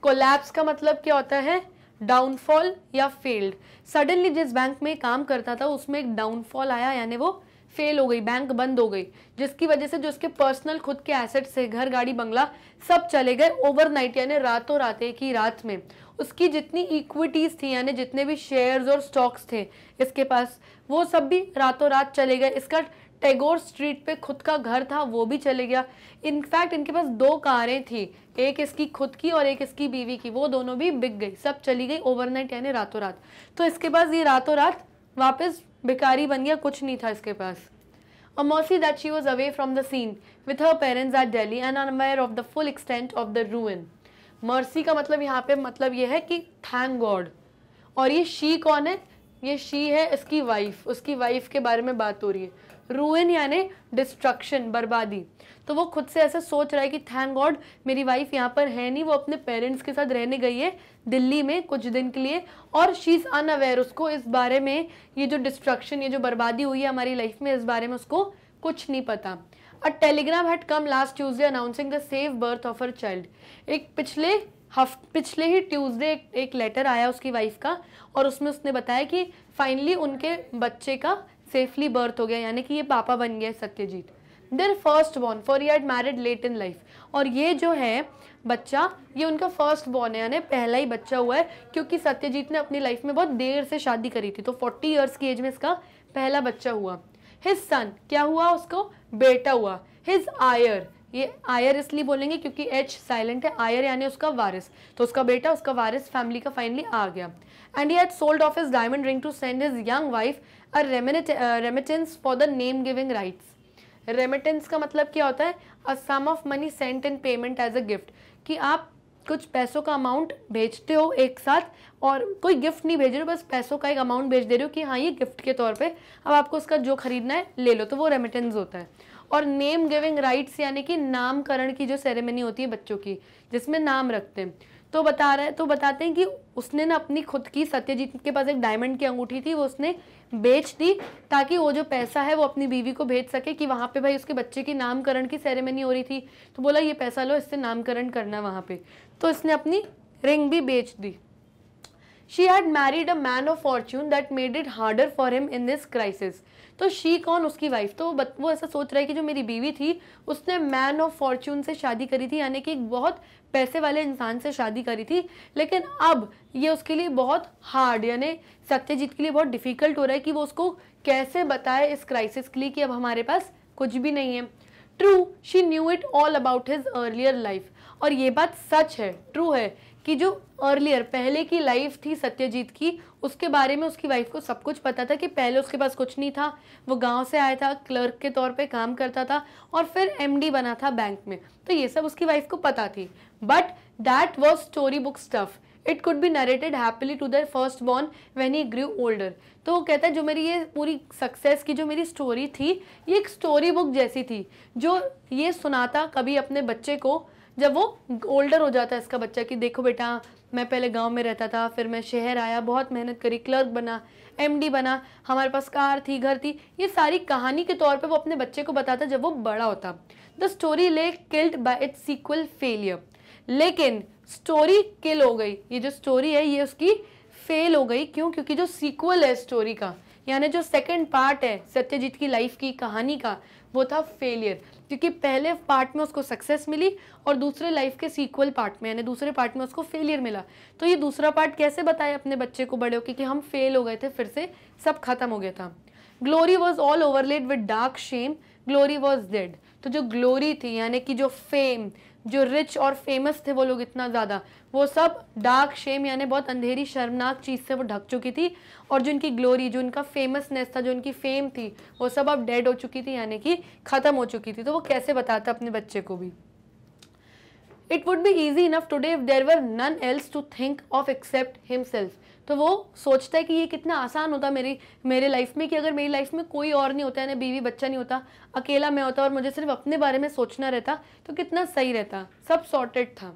Speaker 1: Collapse का मतलब क्या होता है downfall या failed suddenly जिस bank में काम करता था उसमें एक डाउनफॉल आया यानी वो फेल हो गई बैंक बंद हो गई जिसकी वजह से जो उसके पर्सनल खुद के एसेट्स से घर गाड़ी बंगला सब चले गए ओवरनाइट यानी रातों रात एक ही रात में उसकी जितनी इक्विटीज़ थी यानी जितने भी शेयर्स और स्टॉक्स थे इसके पास वो सब भी रातों रात चले गए इसका टैगोर स्ट्रीट पे खुद का घर था वो भी चले गया इनफैक्ट इनके पास दो कारें थी एक इसकी खुद की और एक इसकी बीवी की वो दोनों भी बिक गई सब चली गई ओवरनाइट यानी रातों रात तो इसके पास ये रातों रात वापस बेकारी बन गया कुछ नहीं था इसके पास और Amosi that she was away from the scene with her parents at Delhi and unaware of the full extent of the ruin. Mercy का मतलब यहाँ पे मतलब ये है कि थैंक गॉड और ये शी कौन है ये शी है इसकी वाइफ उसकी वाइफ के बारे में बात हो रही है रूइन यानी डिस्ट्रक्शन बर्बादी तो वो खुद से ऐसा सोच रहा है कि थैंक गॉड मेरी वाइफ यहाँ पर है नहीं वो अपने पेरेंट्स के साथ रहने गई है दिल्ली में कुछ दिन के लिए और शी इज़ अवेयर उसको इस बारे में ये जो डिस्ट्रक्शन ये जो बर्बादी हुई है हमारी लाइफ में इस बारे में उसको कुछ नहीं पता a telegram had come last Tuesday announcing the safe birth of her child एक पिछले हफ पिछले ही ट्यूजडे एक, एक लेटर आया उसकी वाइफ का और उसमें उसने बताया कि फाइनली उनके बच्चे का सेफली बर्थ हो गया यानी कि ये पापा बन गए Satyajit their first born for ये मैरिड लेट इन लाइफ और ये जो है बच्चा ये उनका फर्स्ट बॉर्न है यानी पहला ही बच्चा हुआ है क्योंकि सत्यजीत ने अपनी लाइफ में बहुत देर से शादी करी थी तो फोर्टी ईयर्स की एज में इसका पहला बच्चा हुआ हिज सन क्या हुआ उसको बेटा हुआ हिज आयर ये आयर इसलिए बोलेंगे क्योंकि एच साइलेंट है आयर यानी उसका वारिस तो उसका बेटा उसका वारिस फैमिली का फाइनली आ गया and he had sold off his diamond ring to send his young wife a remittance for the name giving rites remittance का मतलब क्या होता है a sum of money sent in payment as a gift कि आप कुछ पैसों का अमाउंट भेजते हो एक साथ और कोई गिफ्ट नहीं भेज रहे हो बस पैसों का एक अमाउंट भेज दे रहे हो कि हाँ ये गिफ्ट के तौर पे अब आपको उसका जो खरीदना है ले लो तो वो रेमिटेंस होता है और नेम गिविंग राइट्स यानी कि नामकरण की जो सेरेमनी होती है बच्चों की जिसमें नाम रखते हैं तो बता रहा है तो बताते हैं कि उसने ना अपनी खुद की सत्यजीत के पास एक डायमंड की अंगूठी थी वो उसने बेच दी ताकि वो जो पैसा है वो अपनी बीवी को भेज सके कि वहाँ पे भाई उसके बच्चे की नामकरण की सेरेमनी हो रही थी तो बोला ये पैसा लो इससे नामकरण करना वहाँ पे तो इसने अपनी रिंग भी बेच दी she had married a man of fortune that made it harder for him in this crisis तो शी कौन उसकी वाइफ तो वो ऐसा सोच रहा है कि जो मेरी बीवी थी उसने मैन ऑफ फॉर्च्यून से शादी करी थी यानी कि एक बहुत पैसे वाले इंसान से शादी करी थी लेकिन अब ये उसके लिए बहुत हार्ड यानी सत्यजीत के लिए बहुत डिफ़िकल्ट हो रहा है कि वो उसको कैसे बताए इस क्राइसिस के लिए कि अब हमारे पास कुछ भी नहीं है true she knew it all about his earlier life और ये बात सच है ट्रू है कि जो अर्लियर पहले की लाइफ थी सत्यजीत की उसके बारे में उसकी वाइफ को सब कुछ पता था कि पहले उसके पास कुछ नहीं था वो गांव से आया था क्लर्क के तौर पे काम करता था और फिर एमडी बना था बैंक में तो ये सब उसकी वाइफ को पता थी but that was story book stuff it could be narrated happily to their first born when he grew older तो वो कहता है जो मेरी ये पूरी सक्सेस की जो मेरी स्टोरी थी ये एक स्टोरी बुक जैसी थी जो ये सुनाता कभी अपने बच्चे को जब वो ओल्डर हो जाता है इसका बच्चा कि देखो बेटा मैं पहले गांव में रहता था फिर मैं शहर आया बहुत मेहनत करी क्लर्क बना एमडी बना हमारे पास कार थी घर थी ये सारी कहानी के तौर पे वो अपने बच्चे को बताता जब वो बड़ा होता the story lay killed by its sequel failure लेकिन स्टोरी किल हो गई ये जो स्टोरी है ये उसकी फेल हो गई क्यों क्योंकि जो सीक्वल है स्टोरी का यानी जो सेकंड पार्ट है सत्यजीत की लाइफ की कहानी का वो था फेलियर क्योंकि पहले पार्ट में उसको सक्सेस मिली और दूसरे लाइफ के सीक्वल पार्ट में यानी दूसरे पार्ट में उसको फेलियर मिला तो ये दूसरा पार्ट कैसे बताए अपने बच्चे को बड़े होकर कि हम फेल हो गए थे फिर से सब खत्म हो गया था glory was all overlaid with dark shame glory was dead तो जो ग्लोरी थी यानी कि जो फेम जो रिच और फेमस थे वो लोग इतना ज़्यादा वो सब डार्क शेम यानी बहुत अंधेरी शर्मनाक चीज़ से वो ढक चुकी थी और जो उनकी ग्लोरी जो उनका फेमसनेस था जो उनकी फेम थी वो सब अब डेड हो चुकी थी यानी कि ख़त्म हो चुकी थी तो वो कैसे बताता अपने बच्चे को भी it would be easy enough today if there were none else to think of except himself तो वो सोचता है कि ये कितना आसान होता मेरी मेरे लाइफ में कि अगर मेरी लाइफ में कोई और नहीं होता है ना बीवी बच्चा नहीं होता अकेला मैं होता और मुझे सिर्फ अपने बारे में सोचना रहता तो कितना सही रहता सब सॉर्टेड था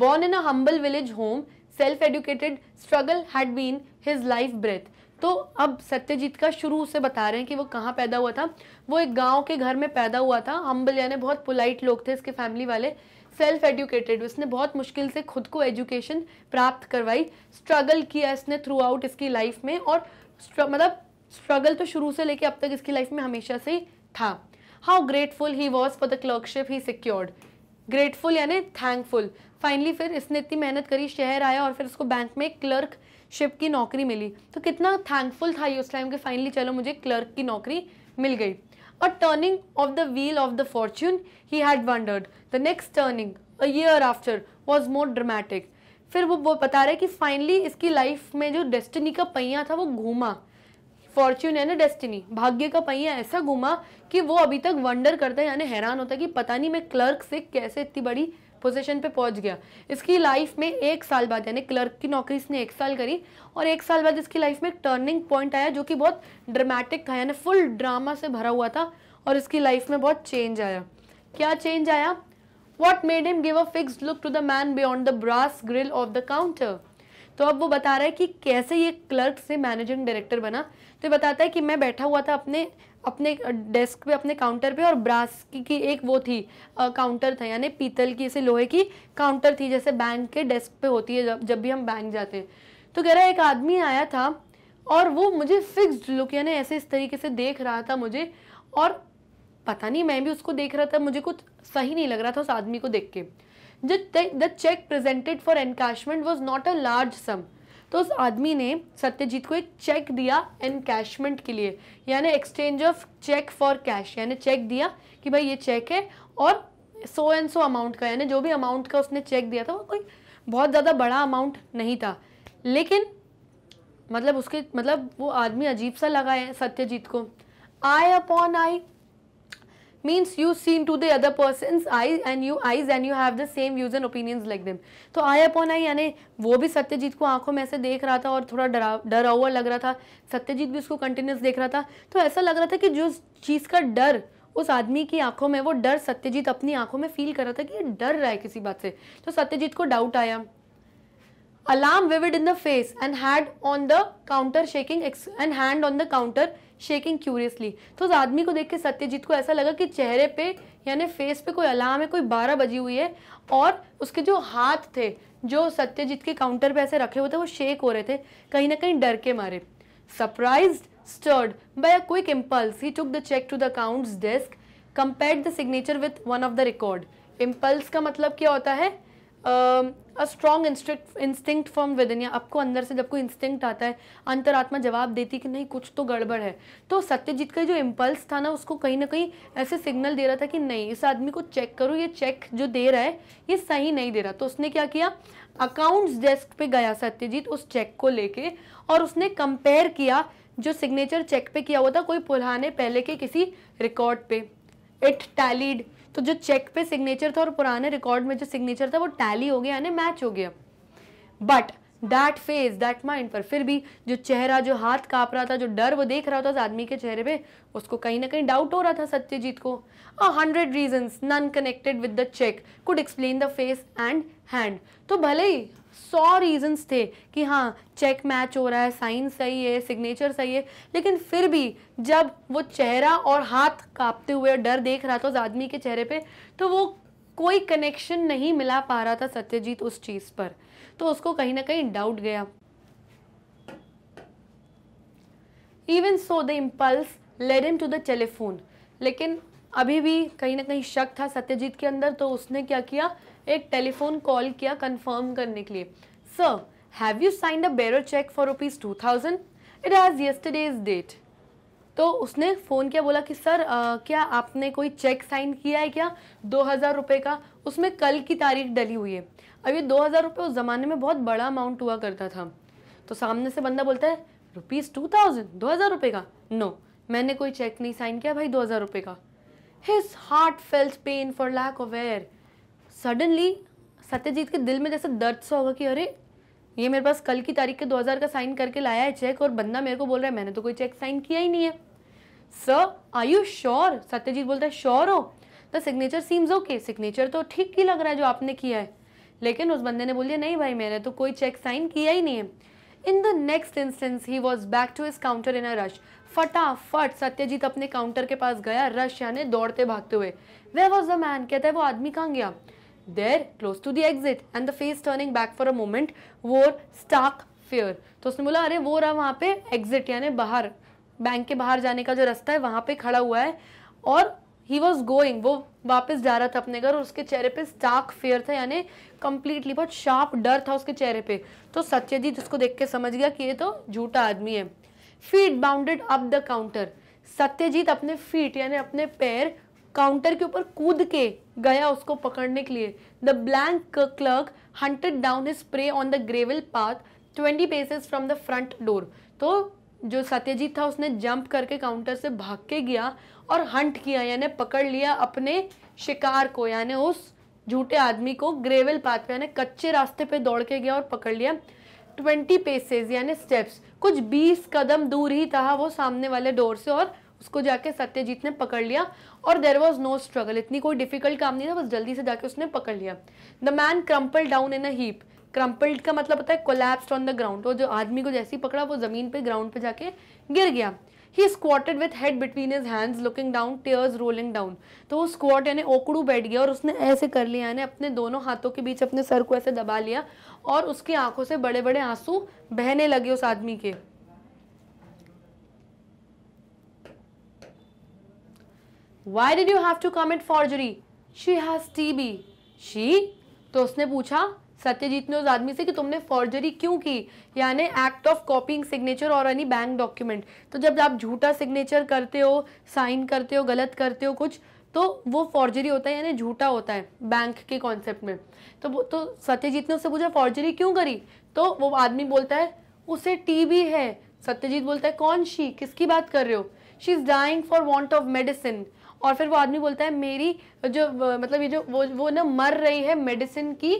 Speaker 1: born in a humble village home self educated struggle had been his life breath तो अब सत्यजीत का शुरू से बता रहे हैं कि वो कहाँ पैदा हुआ था वो एक गांव के घर में पैदा हुआ था हम्बल यानी बहुत पोलाइट लोग थे इसके फैमिली वाले सेल्फ एजुकेटेड उसने बहुत मुश्किल से खुद को एजुकेशन प्राप्त करवाई स्ट्रगल किया इसने थ्रू आउट इसकी लाइफ में और मतलब स्ट्रगल तो शुरू से लेके अब तक इसकी लाइफ में हमेशा से ही था how grateful he was for the clerkship he secured grateful यानी थैंकफुल फाइनली फिर इसने इतनी मेहनत करी शहर आया और फिर उसको बैंक में क्लर्कशिप की नौकरी मिली तो कितना थैंकफुल था ये उस टाइम के फाइनली चलो मुझे क्लर्क की नौकरी मिल गई a turning of the wheel of the fortune he had wondered. The next turning, a year after, was more dramatic. फिर वो वो बता रहे कि फाइनली इसकी लाइफ में जो डेस्टिनी का पहिया था वो घूमा फॉर्च्यून है ना डेस्टिनी भाग्य का पहिया ऐसा घूमा कि वो अभी तक वंडर करता है यानी हैरान होता है कि पता नहीं मैं क्लर्क से कैसे इतनी बड़ी पोजीशन पे पहुंच गया इसकी लाइफ में एक साल बाद यानी क्लर्क की नौकरी इसने एक साल करी और एक साल बाद इसकी लाइफ में एक टर्निंग पॉइंट आया जो कि बहुत ड्रामेटिक था यानी फुल ड्रामा से भरा हुआ था और इसकी लाइफ में बहुत चेंज आया क्या चेंज आया what made him give a fix look to the man beyond the brass grill of the counter तो अब वो बता रहा है कि कैसे ये क्लर्क से मैनेजिंग डायरेक्टर बना तो ये बताता है कि मैं बैठा हुआ था अपने अपने डेस्क पे अपने काउंटर पे और ब्रास की, की एक वो थी आ, काउंटर था यानी पीतल की ऐसे लोहे की काउंटर थी जैसे बैंक के डेस्क पे होती है जब जब भी हम बैंक जाते हैं तो कह रहा एक आदमी आया था और वो मुझे फिक्स्ड लुक यानी ऐसे इस तरीके से देख रहा था मुझे और पता नहीं मैं भी उसको देख रहा था मुझे कुछ सही नहीं लग रहा था उस आदमी को देख के the cheque presented for encashment was not a large sum तो उस आदमी ने सत्यजीत को एक चेक दिया एनकैशमेंट के लिए यानी exchange of cheque for cash यानी चेक दिया कि भाई ये चेक है और सो एंड सो अमाउंट का यानी जो भी अमाउंट का उसने चेक दिया था वो कोई बहुत ज़्यादा बड़ा अमाउंट नहीं था लेकिन मतलब उसके मतलब वो आदमी अजीब सा लगा है सत्यजीत को eye upon eye means you seen to the other person's eyes and you eyes and you have the same views and opinions like them तो आई अपॉन आई यानी वो भी सत्यजीत को आंखों में ऐसे देख रहा था और थोड़ा डरा डरा हुआ लग रहा था सत्यजीत भी उसको कंटिन्यूस देख रहा था तो ऐसा लग रहा था कि जो चीज़ का डर उस आदमी की आंखों में वो डर सत्यजीत अपनी आंखों में फील कर रहा था कि ये डर रहा है किसी बात से तो सत्यजीत को डाउट आया alarm vivid in the face and had on the counter shaking and hand on the counter shaking curiously तो उस आदमी को देख के सत्यजीत को ऐसा लगा कि चेहरे पे यानी फेस पे कोई अलार्म है कोई बारह बजी हुई है और उसके जो हाथ थे जो सत्यजीत के काउंटर पे ऐसे रखे हुए थे वो शेक हो रहे थे कहीं ना कहीं डर के मारे surprise stirred by a quick impulse he took the cheque to the account desk compare the signature with one of the record impulse का मतलब क्या होता है uh, a strong instinct from within या आपको अंदर से जब कोई इंस्टिंक्ट आता है अंतरात्मा जवाब देती कि नहीं कुछ तो गड़बड़ है तो सत्यजीत का जो इम्पल्स था ना उसको कहीं ना कहीं ऐसे सिग्नल दे रहा था कि नहीं इस आदमी को चेक करो ये चेक जो दे रहा है ये सही नहीं दे रहा तो उसने क्या किया अकाउंट्स डेस्क पे गया सत्यजीत उस चेक को लेके और उसने कंपेयर किया जो सिग्नेचर चेक पे किया हुआ था कोई पुराने पहले के किसी रिकॉर्ड पे इट टैलीड तो जो चेक पे सिग्नेचर था और पुराने रिकॉर्ड में जो सिग्नेचर था वो टैली हो गया यानी मैच हो गया but that face that mind पर फिर भी जो चेहरा जो हाथ काँप रहा था जो डर वो देख रहा था उस आदमी के चेहरे पे उसको कहीं ना कहीं डाउट हो रहा था सत्यजीत को a hundred reasons none connected with the cheque could explain the face and hand तो भले ही सौ रीजंस थे कि हाँ चेक मैच हो रहा है साइन सही है सिग्नेचर सही है लेकिन फिर भी जब वो चेहरा और हाथ कांपते हुए डर देख रहा था उस आदमी के चेहरे पे तो वो कोई कनेक्शन नहीं मिला पा रहा था सत्यजीत उस चीज़ पर तो उसको कहीं ना कहीं डाउट गया even so the impulse led him to the telephone लेकिन अभी भी कहीं ना कहीं शक था सत्यजीत के अंदर तो उसने क्या किया एक टेलीफोन कॉल किया कंफर्म करने के लिए sir have you signed a bearer cheque for rupees two thousand it has yesterday is date तो उसने फ़ोन किया बोला कि सर आ, क्या आपने कोई चेक साइन किया है क्या दो हज़ार रुपये का उसमें कल की तारीख डली हुई है अब ये दो हज़ार रुपये उस ज़माने में बहुत बड़ा अमाउंट हुआ करता था तो सामने से बंदा बोलता है रुपीज़ टू थाउजेंड दो हज़ार रुपये का नो no, मैंने कोई चेक नहीं साइन किया भाई दो हज़ार रुपये का his heart fails pain for lack of air suddenly Satyajit के दिल में जैसे दर्द सा होगा कि अरे ये मेरे पास कल की तारीख के 2000 का साइन करके लाया है चेक और बंदा मेरे को बोल रहा है मैंने तो कोई चेक साइन किया ही नहीं है sir are you sure Satyajit बोलता है श्योर हो the signature seems okay signature तो ठीक ही लग रहा है जो आपने किया है लेकिन उस बंदे ने बोल दिया नहीं भाई मैंने तो कोई चेक साइन किया ही नहीं है in the next instance he was back to his counter in a rush फटाफट सत्यजीत अपने काउंटर के पास गया रश यानी दौड़ते भागते हुए वे वॉज द मैन कहता है वो आदमी कहाँ गया there close to the exit and the face turning back for a moment wore stark fear तो उसने बोला अरे वो रहा वहाँ पे एग्जिट यानी बाहर बैंक के बाहर जाने का जो रास्ता है वहाँ पे खड़ा हुआ है और ही वॉज गोइंग वो वापस जा रहा था अपने घर और उसके चेहरे पे स्टार्क फेयर था यानी कम्प्लीटली बहुत शार्प डर था उसके चेहरे पे तो सत्यजीत उसको देख के समझ गया कि ये तो झूठा आदमी है feet bounded up the counter Satyajit अपने फीट यानी अपने पैर काउंटर के ऊपर कूद के गया उसको पकड़ने के लिए the blank clerk hunted down his spray on the gravel path twenty paces from the front door तो जो सत्यजीत था उसने जंप करके काउंटर से भाग के गया और हंट किया यानी पकड़ लिया अपने शिकार को यानी उस झूठे आदमी को ग्रेवल पाथ पे यानी कच्चे रास्ते पे दौड़ के गया और पकड़ लिया ट्वेंटी पेसेज यानी स्टेप्स कुछ बीस कदम दूर ही था वो सामने वाले डोर से और उसको जाके सत्यजीत ने पकड़ लिया और देर वॉज नो स्ट्रगल इतनी कोई डिफिकल्ट काम नहीं था बस जल्दी से जाके उसने पकड़ लिया the man crumple down in a heap crumpled का मतलब होता है कोलैप्स्ड ऑन द ग्राउंड तो जो आदमी को जैसे ही पकड़ा वो जमीन पे ग्राउंड पे जाके गिर गया he squatted with head between his hands looking down tears rolling down तो वो स्क्वाट यानी ओकड़ू बैठ गया और उसने ऐसे कर लिया यानी अपने दोनों हाथों के बीच अपने सर को ऐसे दबा लिया और उसकी आंखों से बड़े बड़े आंसू बहने लगे उस आदमी के why did you have to commit forgery she has T B she तो उसने पूछा सत्यजीत ने उस आदमी से कि तुमने फॉर्जरी क्यों की यानी एक्ट ऑफ कॉपिंग सिग्नेचर और एनी बैंक डॉक्यूमेंट तो जब आप झूठा सिग्नेचर करते हो साइन करते हो गलत करते हो कुछ तो वो फॉर्जरी होता है यानी झूठा होता है बैंक के कॉन्सेप्ट में तो तो सत्यजीत ने उससे पूछा फॉर्जरी क्यों करी तो वो आदमी बोलता है उसे टीबी है सत्यजीत बोलता है कौन शी किसकी बात कर रहे हो she is dying for want of medicine और फिर वो आदमी बोलता है मेरी जो मतलब ये जो वो वो ना मर रही है मेडिसिन की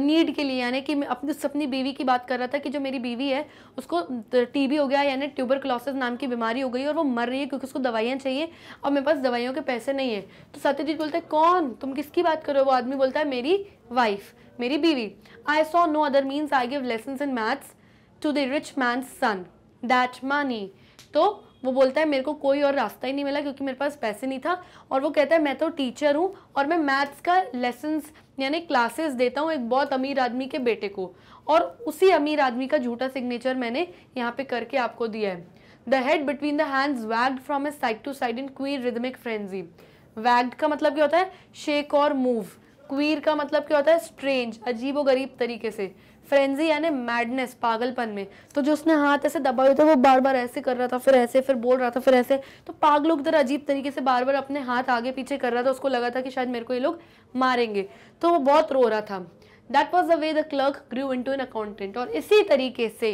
Speaker 1: नीड के लिए यानी कि मैं अपनी अपनी बीवी की बात कर रहा था कि जो मेरी बीवी है उसको टीबी हो गया यानी ट्यूबर क्लॉसिस नाम की बीमारी हो गई और वो मर रही है क्योंकि उसको दवाइयाँ चाहिए और मेरे पास दवाइयों के पैसे नहीं है तो सत्यजीत बोलते हैं कौन तुम किसकी बात करो वो आदमी बोलता है मेरी वाइफ मेरी बीवी I saw no other means I give lesson in maths to the rich man son that money तो वो बोलता है मेरे को कोई और रास्ता ही नहीं मिला क्योंकि मेरे पास पैसे नहीं था और वो कहता है मैं तो टीचर हूँ और मैं मैथ्स का लेसन्स यानी क्लासेस देता हूँ एक बहुत अमीर आदमी के बेटे को और उसी अमीर आदमी का झूठा सिग्नेचर मैंने यहाँ पे करके आपको दिया है the head between the hands wagged from a side to side in queer rhythmic frenzy wagged का मतलब क्या होता है शेक और मूव क्वीर का मतलब क्या होता है स्ट्रेंज अजीब व गरीब तरीके से फ्रेंजी यानी मैडनेस पागलपन में तो जो उसने हाथ ऐसे दबाए थे वो बार बार ऐसे कर रहा था फिर ऐसे फिर बोल रहा था फिर ऐसे तो पागलों की अजीब तरीके से बार बार अपने हाथ आगे पीछे कर रहा था उसको लगा था कि शायद मेरे को ये लोग मारेंगे तो वो बहुत रो रहा था that was the way the clerk grew into an accountant और इसी तरीके से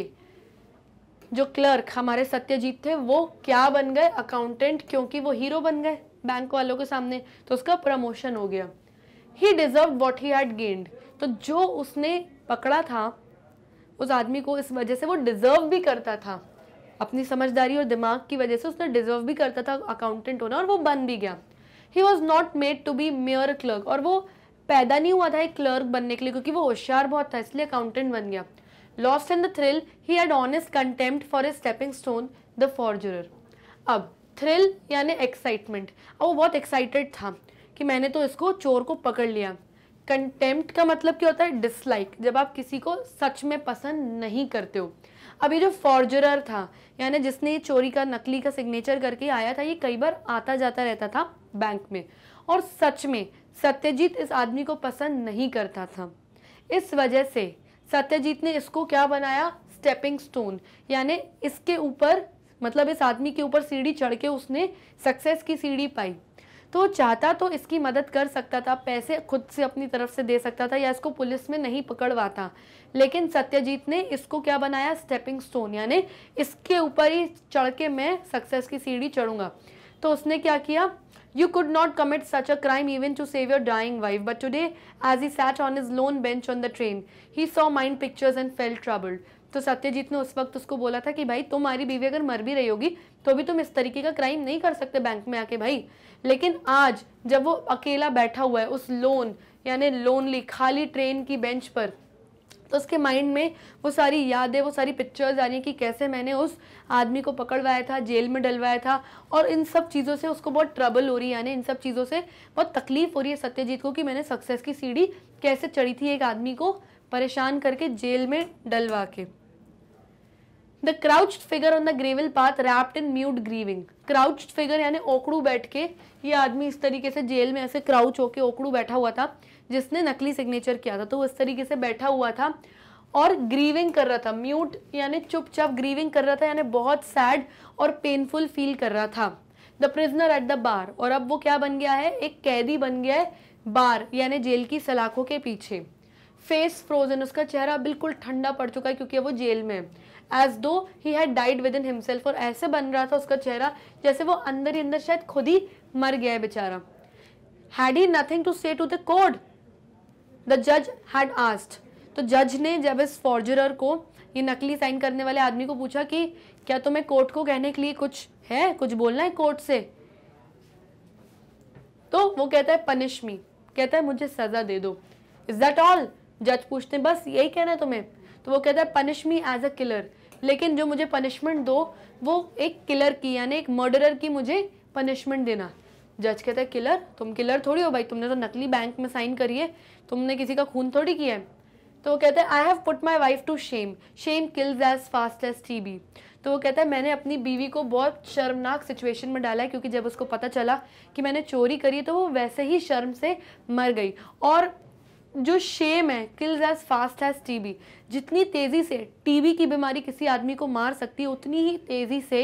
Speaker 1: जो क्लर्क हमारे सत्यजीत थे वो क्या बन गए अकाउंटेंट क्योंकि वो हीरो बन गए बैंक वालों के सामने तो उसका प्रमोशन हो गया he deserved what he had gained तो जो उसने पकड़ा था उस आदमी को इस वजह से वो डिज़र्व भी करता था अपनी समझदारी और दिमाग की वजह से उसने डिज़र्व भी करता था अकाउंटेंट होना और वो बन भी गया he was not made to be mere clerk और वो पैदा नहीं हुआ था एक क्लर्क बनने के लिए क्योंकि वो होशियार बहुत था इसलिए अकाउंटेंट बन गया lost in the thrill he had honest contempt for a stepping stone the forger अब थ्रिल यानी एक्साइटमेंट और वो बहुत एक्साइटेड था कि मैंने तो इसको चोर को पकड़ लिया कंटेम्प्ट का मतलब क्या होता है डिसलाइक जब आप किसी को सच में पसंद नहीं करते हो अब ये जो फॉर्जरर था यानी जिसने ये चोरी का नकली का सिग्नेचर करके आया था ये कई बार आता जाता रहता था बैंक में और सच में सत्यजीत इस आदमी को पसंद नहीं करता था इस वजह से सत्यजीत ने इसको क्या बनाया स्टेपिंग स्टोन यानी इसके ऊपर मतलब इस आदमी के ऊपर सीढ़ी चढ़ के उसने सक्सेस की सीढ़ी पाई तो चाहता तो इसकी मदद कर सकता था पैसे खुद से अपनी तरफ से दे सकता था या इसको पुलिस में नहीं पकड़वाता लेकिन सत्यजीत ने इसको क्या बनाया स्टेपिंग स्टोन यानी इसके ऊपर ही चढ़ के मैं सक्सेस की सीढ़ी चढ़ूंगा तो उसने क्या किया you could not commit such a crime even to save your dying wife but today as he sat on his lone bench on the train he saw mind pictures and fell travelled तो सत्यजीत ने उस वक्त उसको बोला था कि भाई तुम्हारी बीवी अगर मर भी रही होगी तो भी तुम इस तरीके का क्राइम नहीं कर सकते बैंक में आके भाई लेकिन आज जब वो अकेला बैठा हुआ है उस लोन यानी लोनली खाली ट्रेन की बेंच पर तो उसके माइंड में वो सारी यादें वो सारी पिक्चर्स आ रही हैं कि कैसे मैंने उस आदमी को पकड़वाया था जेल में डलवाया था और इन सब चीज़ों से उसको बहुत ट्रबल हो रही है यानी इन सब चीज़ों से बहुत तकलीफ हो रही है सत्यजीत को कि मैंने सक्सेस की सीढ़ी कैसे चढ़ी थी एक आदमी को परेशान करके जेल में डलवा के the crouched figure on the gravel path wrapped in mute grieving crouched figure यानी ओकड़ू बैठ के ये आदमी इस तरीके से जेल में ऐसे क्राउच होके ओकड़ू बैठा हुआ था जिसने नकली सिग्नेचर किया था तो वो इस तरीके से बैठा हुआ था और ग्रीविंग कर रहा था म्यूट यानी चुपचाप ग्रीविंग कर रहा था यानी बहुत सैड और पेनफुल फील कर रहा था the prisoner at the bar और अब वो क्या बन गया है एक कैदी बन गया है बार यानी जेल की सलाखों के पीछे फेस फ्रोजन उसका चेहरा बिल्कुल ठंडा पड़ चुका है क्योंकि वो जेल में है as though he had died within himself और ऐसे बन रहा था उसका चेहरा जैसे वो अंदर ही अंदर शायद खुद ही मर गया है बेचारा had he nothing to say to the court the जज हैड आस्ट तो जज ने जब इस फॉर्जरर को ये नकली साइन करने वाले आदमी को पूछा कि क्या तुम्हें कोर्ट को कहने के लिए कुछ है कुछ बोलना है कोर्ट से तो वो कहता है पनिश मी कहता है मुझे सजा दे दो इज दैट ऑल जज पूछते हैं बस यही कहना है तुम्हें तो वो कहता है punish me as a killer लेकिन जो मुझे पनिशमेंट दो वो एक किलर की यानी एक मर्डरर की मुझे पनिशमेंट देना जज कहता है किलर तुम किलर थोड़ी हो भाई तुमने तो नकली बैंक में साइन करी है तुमने किसी का खून थोड़ी किया है तो वो कहता है I have put my wife to shame shame kills as fast as T B तो वो कहता है मैंने अपनी बीवी को बहुत शर्मनाक सिचुएशन में डाला है क्योंकि जब उसको पता चला कि मैंने चोरी करी तो वो वैसे ही शर्म से मर गई और जो शेम है kills as fast as TB जितनी तेज़ी से टीबी की बीमारी किसी आदमी को मार सकती है उतनी ही तेज़ी से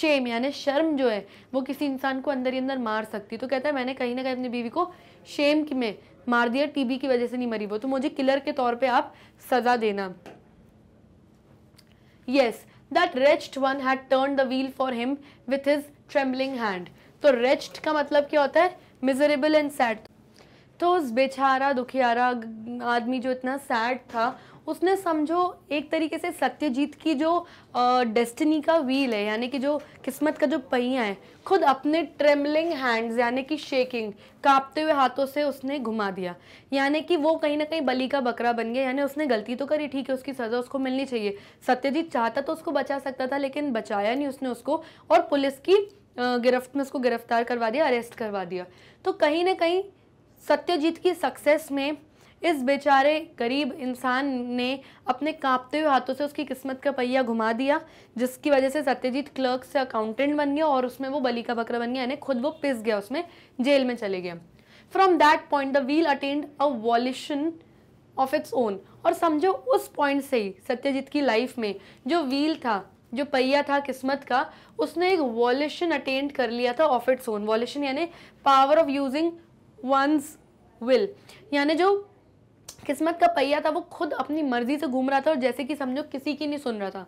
Speaker 1: शेम यानी शर्म जो है वो किसी इंसान को अंदर ही अंदर मार सकती है तो कहता है मैंने कहीं ना कहीं अपनी बीवी को शेम में मार दिया टीबी की वजह से नहीं मरी वो तो मुझे किलर के तौर पर आप सज़ा देना yes that rest one had turn the wheel for him with his trembling hand तो रेस्ट का मतलब क्या होता है मिजरेबल एंड सैड तो उस बेचारा दुखियारा आदमी जो इतना सैड था उसने समझो एक तरीके से सत्यजीत की जो डेस्टिनी का व्हील है यानी कि जो किस्मत का जो पहिया है खुद अपने ट्रेमलिंग हैंड्स यानी कि शेकिंग कांपते हुए हाथों से उसने घुमा दिया यानी कि वो कहीं ना कहीं बलि का बकरा बन गया यानी उसने गलती तो करी ठीक है उसकी सज़ा उसको मिलनी चाहिए सत्यजीत चाहता तो उसको बचा सकता था लेकिन बचाया नहीं उसने उसको और पुलिस की गिरफ्त में उसको गिरफ्तार करवा दिया अरेस्ट करवा दिया तो कहीं ना कहीं सत्यजीत की सक्सेस में इस बेचारे गरीब इंसान ने अपने कांपते हुए हाथों से उसकी किस्मत का पहिया घुमा दिया जिसकी वजह से सत्यजीत क्लर्क से अकाउंटेंट बन गया और उसमें वो बली का बकरा बन गया यानी खुद वो पिस गया उसमें जेल में चले गया from that point the wheel attend a volution of its own और समझो उस पॉइंट से ही सत्यजीत की लाइफ में जो व्हील था जो पहिया था किस्मत का उसने एक वॉल्यूशन अटेंड कर लिया था ऑफ इट्स ओन वॉल्यूशन यानी power of using one's will यानी जो किस्मत का पहिया था वो खुद अपनी मर्जी से घूम रहा था और जैसे कि समझो किसी की नहीं सुन रहा था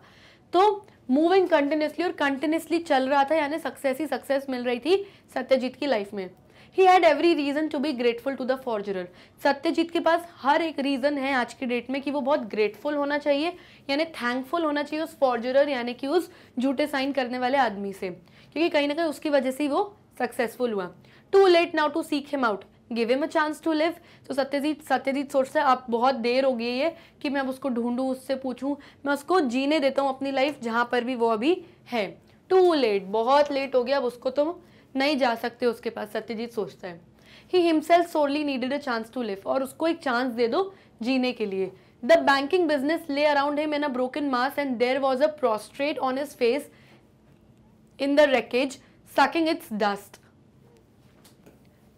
Speaker 1: तो मूविंग कंटिन्यूसली और कंटिन्यूसली चल रहा था यानी सक्सेस ही सक्सेस मिल रही थी सत्यजीत की लाइफ में ही had every reason to be grateful to the forger Satyajit के पास हर एक रीज़न है आज की डेट में कि वो बहुत ग्रेटफुल होना चाहिए यानी थैंकफुल होना चाहिए उस फॉर्जरर यानी कि उस झूठे साइन करने वाले आदमी से क्योंकि कहीं ना कहीं उसकी वजह से ही वो सक्सेसफुल हुआ to late now to seek him out give am a chance to live तो सत्यजीत सत्यजीत सोचता है आप बहुत देर हो गई है कि मैं अब उसको ढूंढूँ उससे पूछूँ मैं उसको जीने देता हूँ अपनी लाइफ जहाँ पर भी वो अभी है टू लेट बहुत लेट हो गया अब उसको तुम तो नहीं जा सकते उसके पास सत्यजीत सोचता है he himself sorely needed a chance to live और उसको एक चांस दे दो जीने के लिए the banking business lay around him in a broken mass and there was a prostrate on his face in the wreckage sucking its dust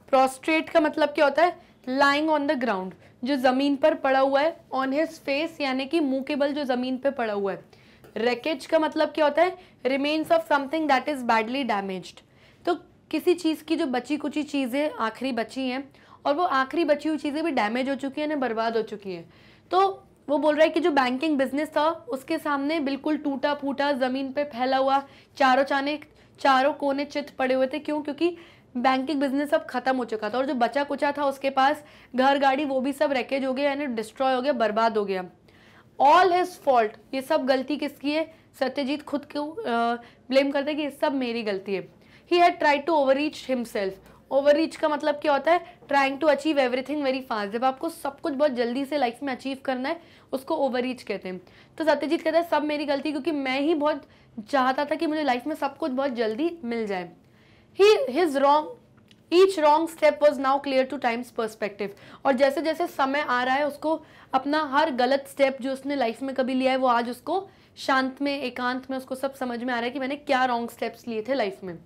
Speaker 1: prostrate का मतलब क्या होता है लाइंग ऑन द ग्राउंड जो ज़मीन पर पड़ा हुआ है ऑन हिज फेस यानी कि मुंह के बल जो ज़मीन पर पड़ा हुआ है रैकेज का मतलब क्या होता है remains of something that is badly damaged तो किसी चीज़ की जो बची कुची चीज़ें आखिरी बची हैं और वो आखिरी बची हुई चीज़ें भी डैमेज हो चुकी हैं बर्बाद हो चुकी हैं तो वो बोल रहा है कि जो बैंकिंग बिजनेस था उसके सामने बिल्कुल टूटा फूटा ज़मीन पे फैला हुआ चारों चाने चारों कोने चित पड़े हुए थे क्यों क्योंकि बैंकिंग बिजनेस सब खत्म हो चुका था और जो बचा कुचा था उसके पास घर गाड़ी वो भी सब रैकेज हो गया यानी डिस्ट्रॉय हो गया बर्बाद हो गया ऑल हिज फॉल्ट ये सब गलती किसकी है सत्यजीत खुद को ब्लेम करते हैं कि ये सब मेरी गलती है he had try to overreach himself overreach का मतलब क्या होता है trying to achieve everything very fast जब आपको सब कुछ बहुत जल्दी से लाइफ में अचीव करना है उसको ओवर रीच कहते हैं तो सत्यजीत कहता है सब मेरी गलती क्योंकि मैं ही बहुत चाहता था कि मुझे लाइफ में सब कुछ बहुत जल्दी मिल जाए he his wrong each wrong step was now clear to time's perspective और जैसे जैसे समय आ रहा है उसको अपना हर गलत स्टेप जो उसने लाइफ में कभी लिया है वो आज उसको शांत में एकांत में उसको सब समझ में आ रहा है कि मैंने क्या रॉन्ग स्टेप्स लिए थे लाइफ में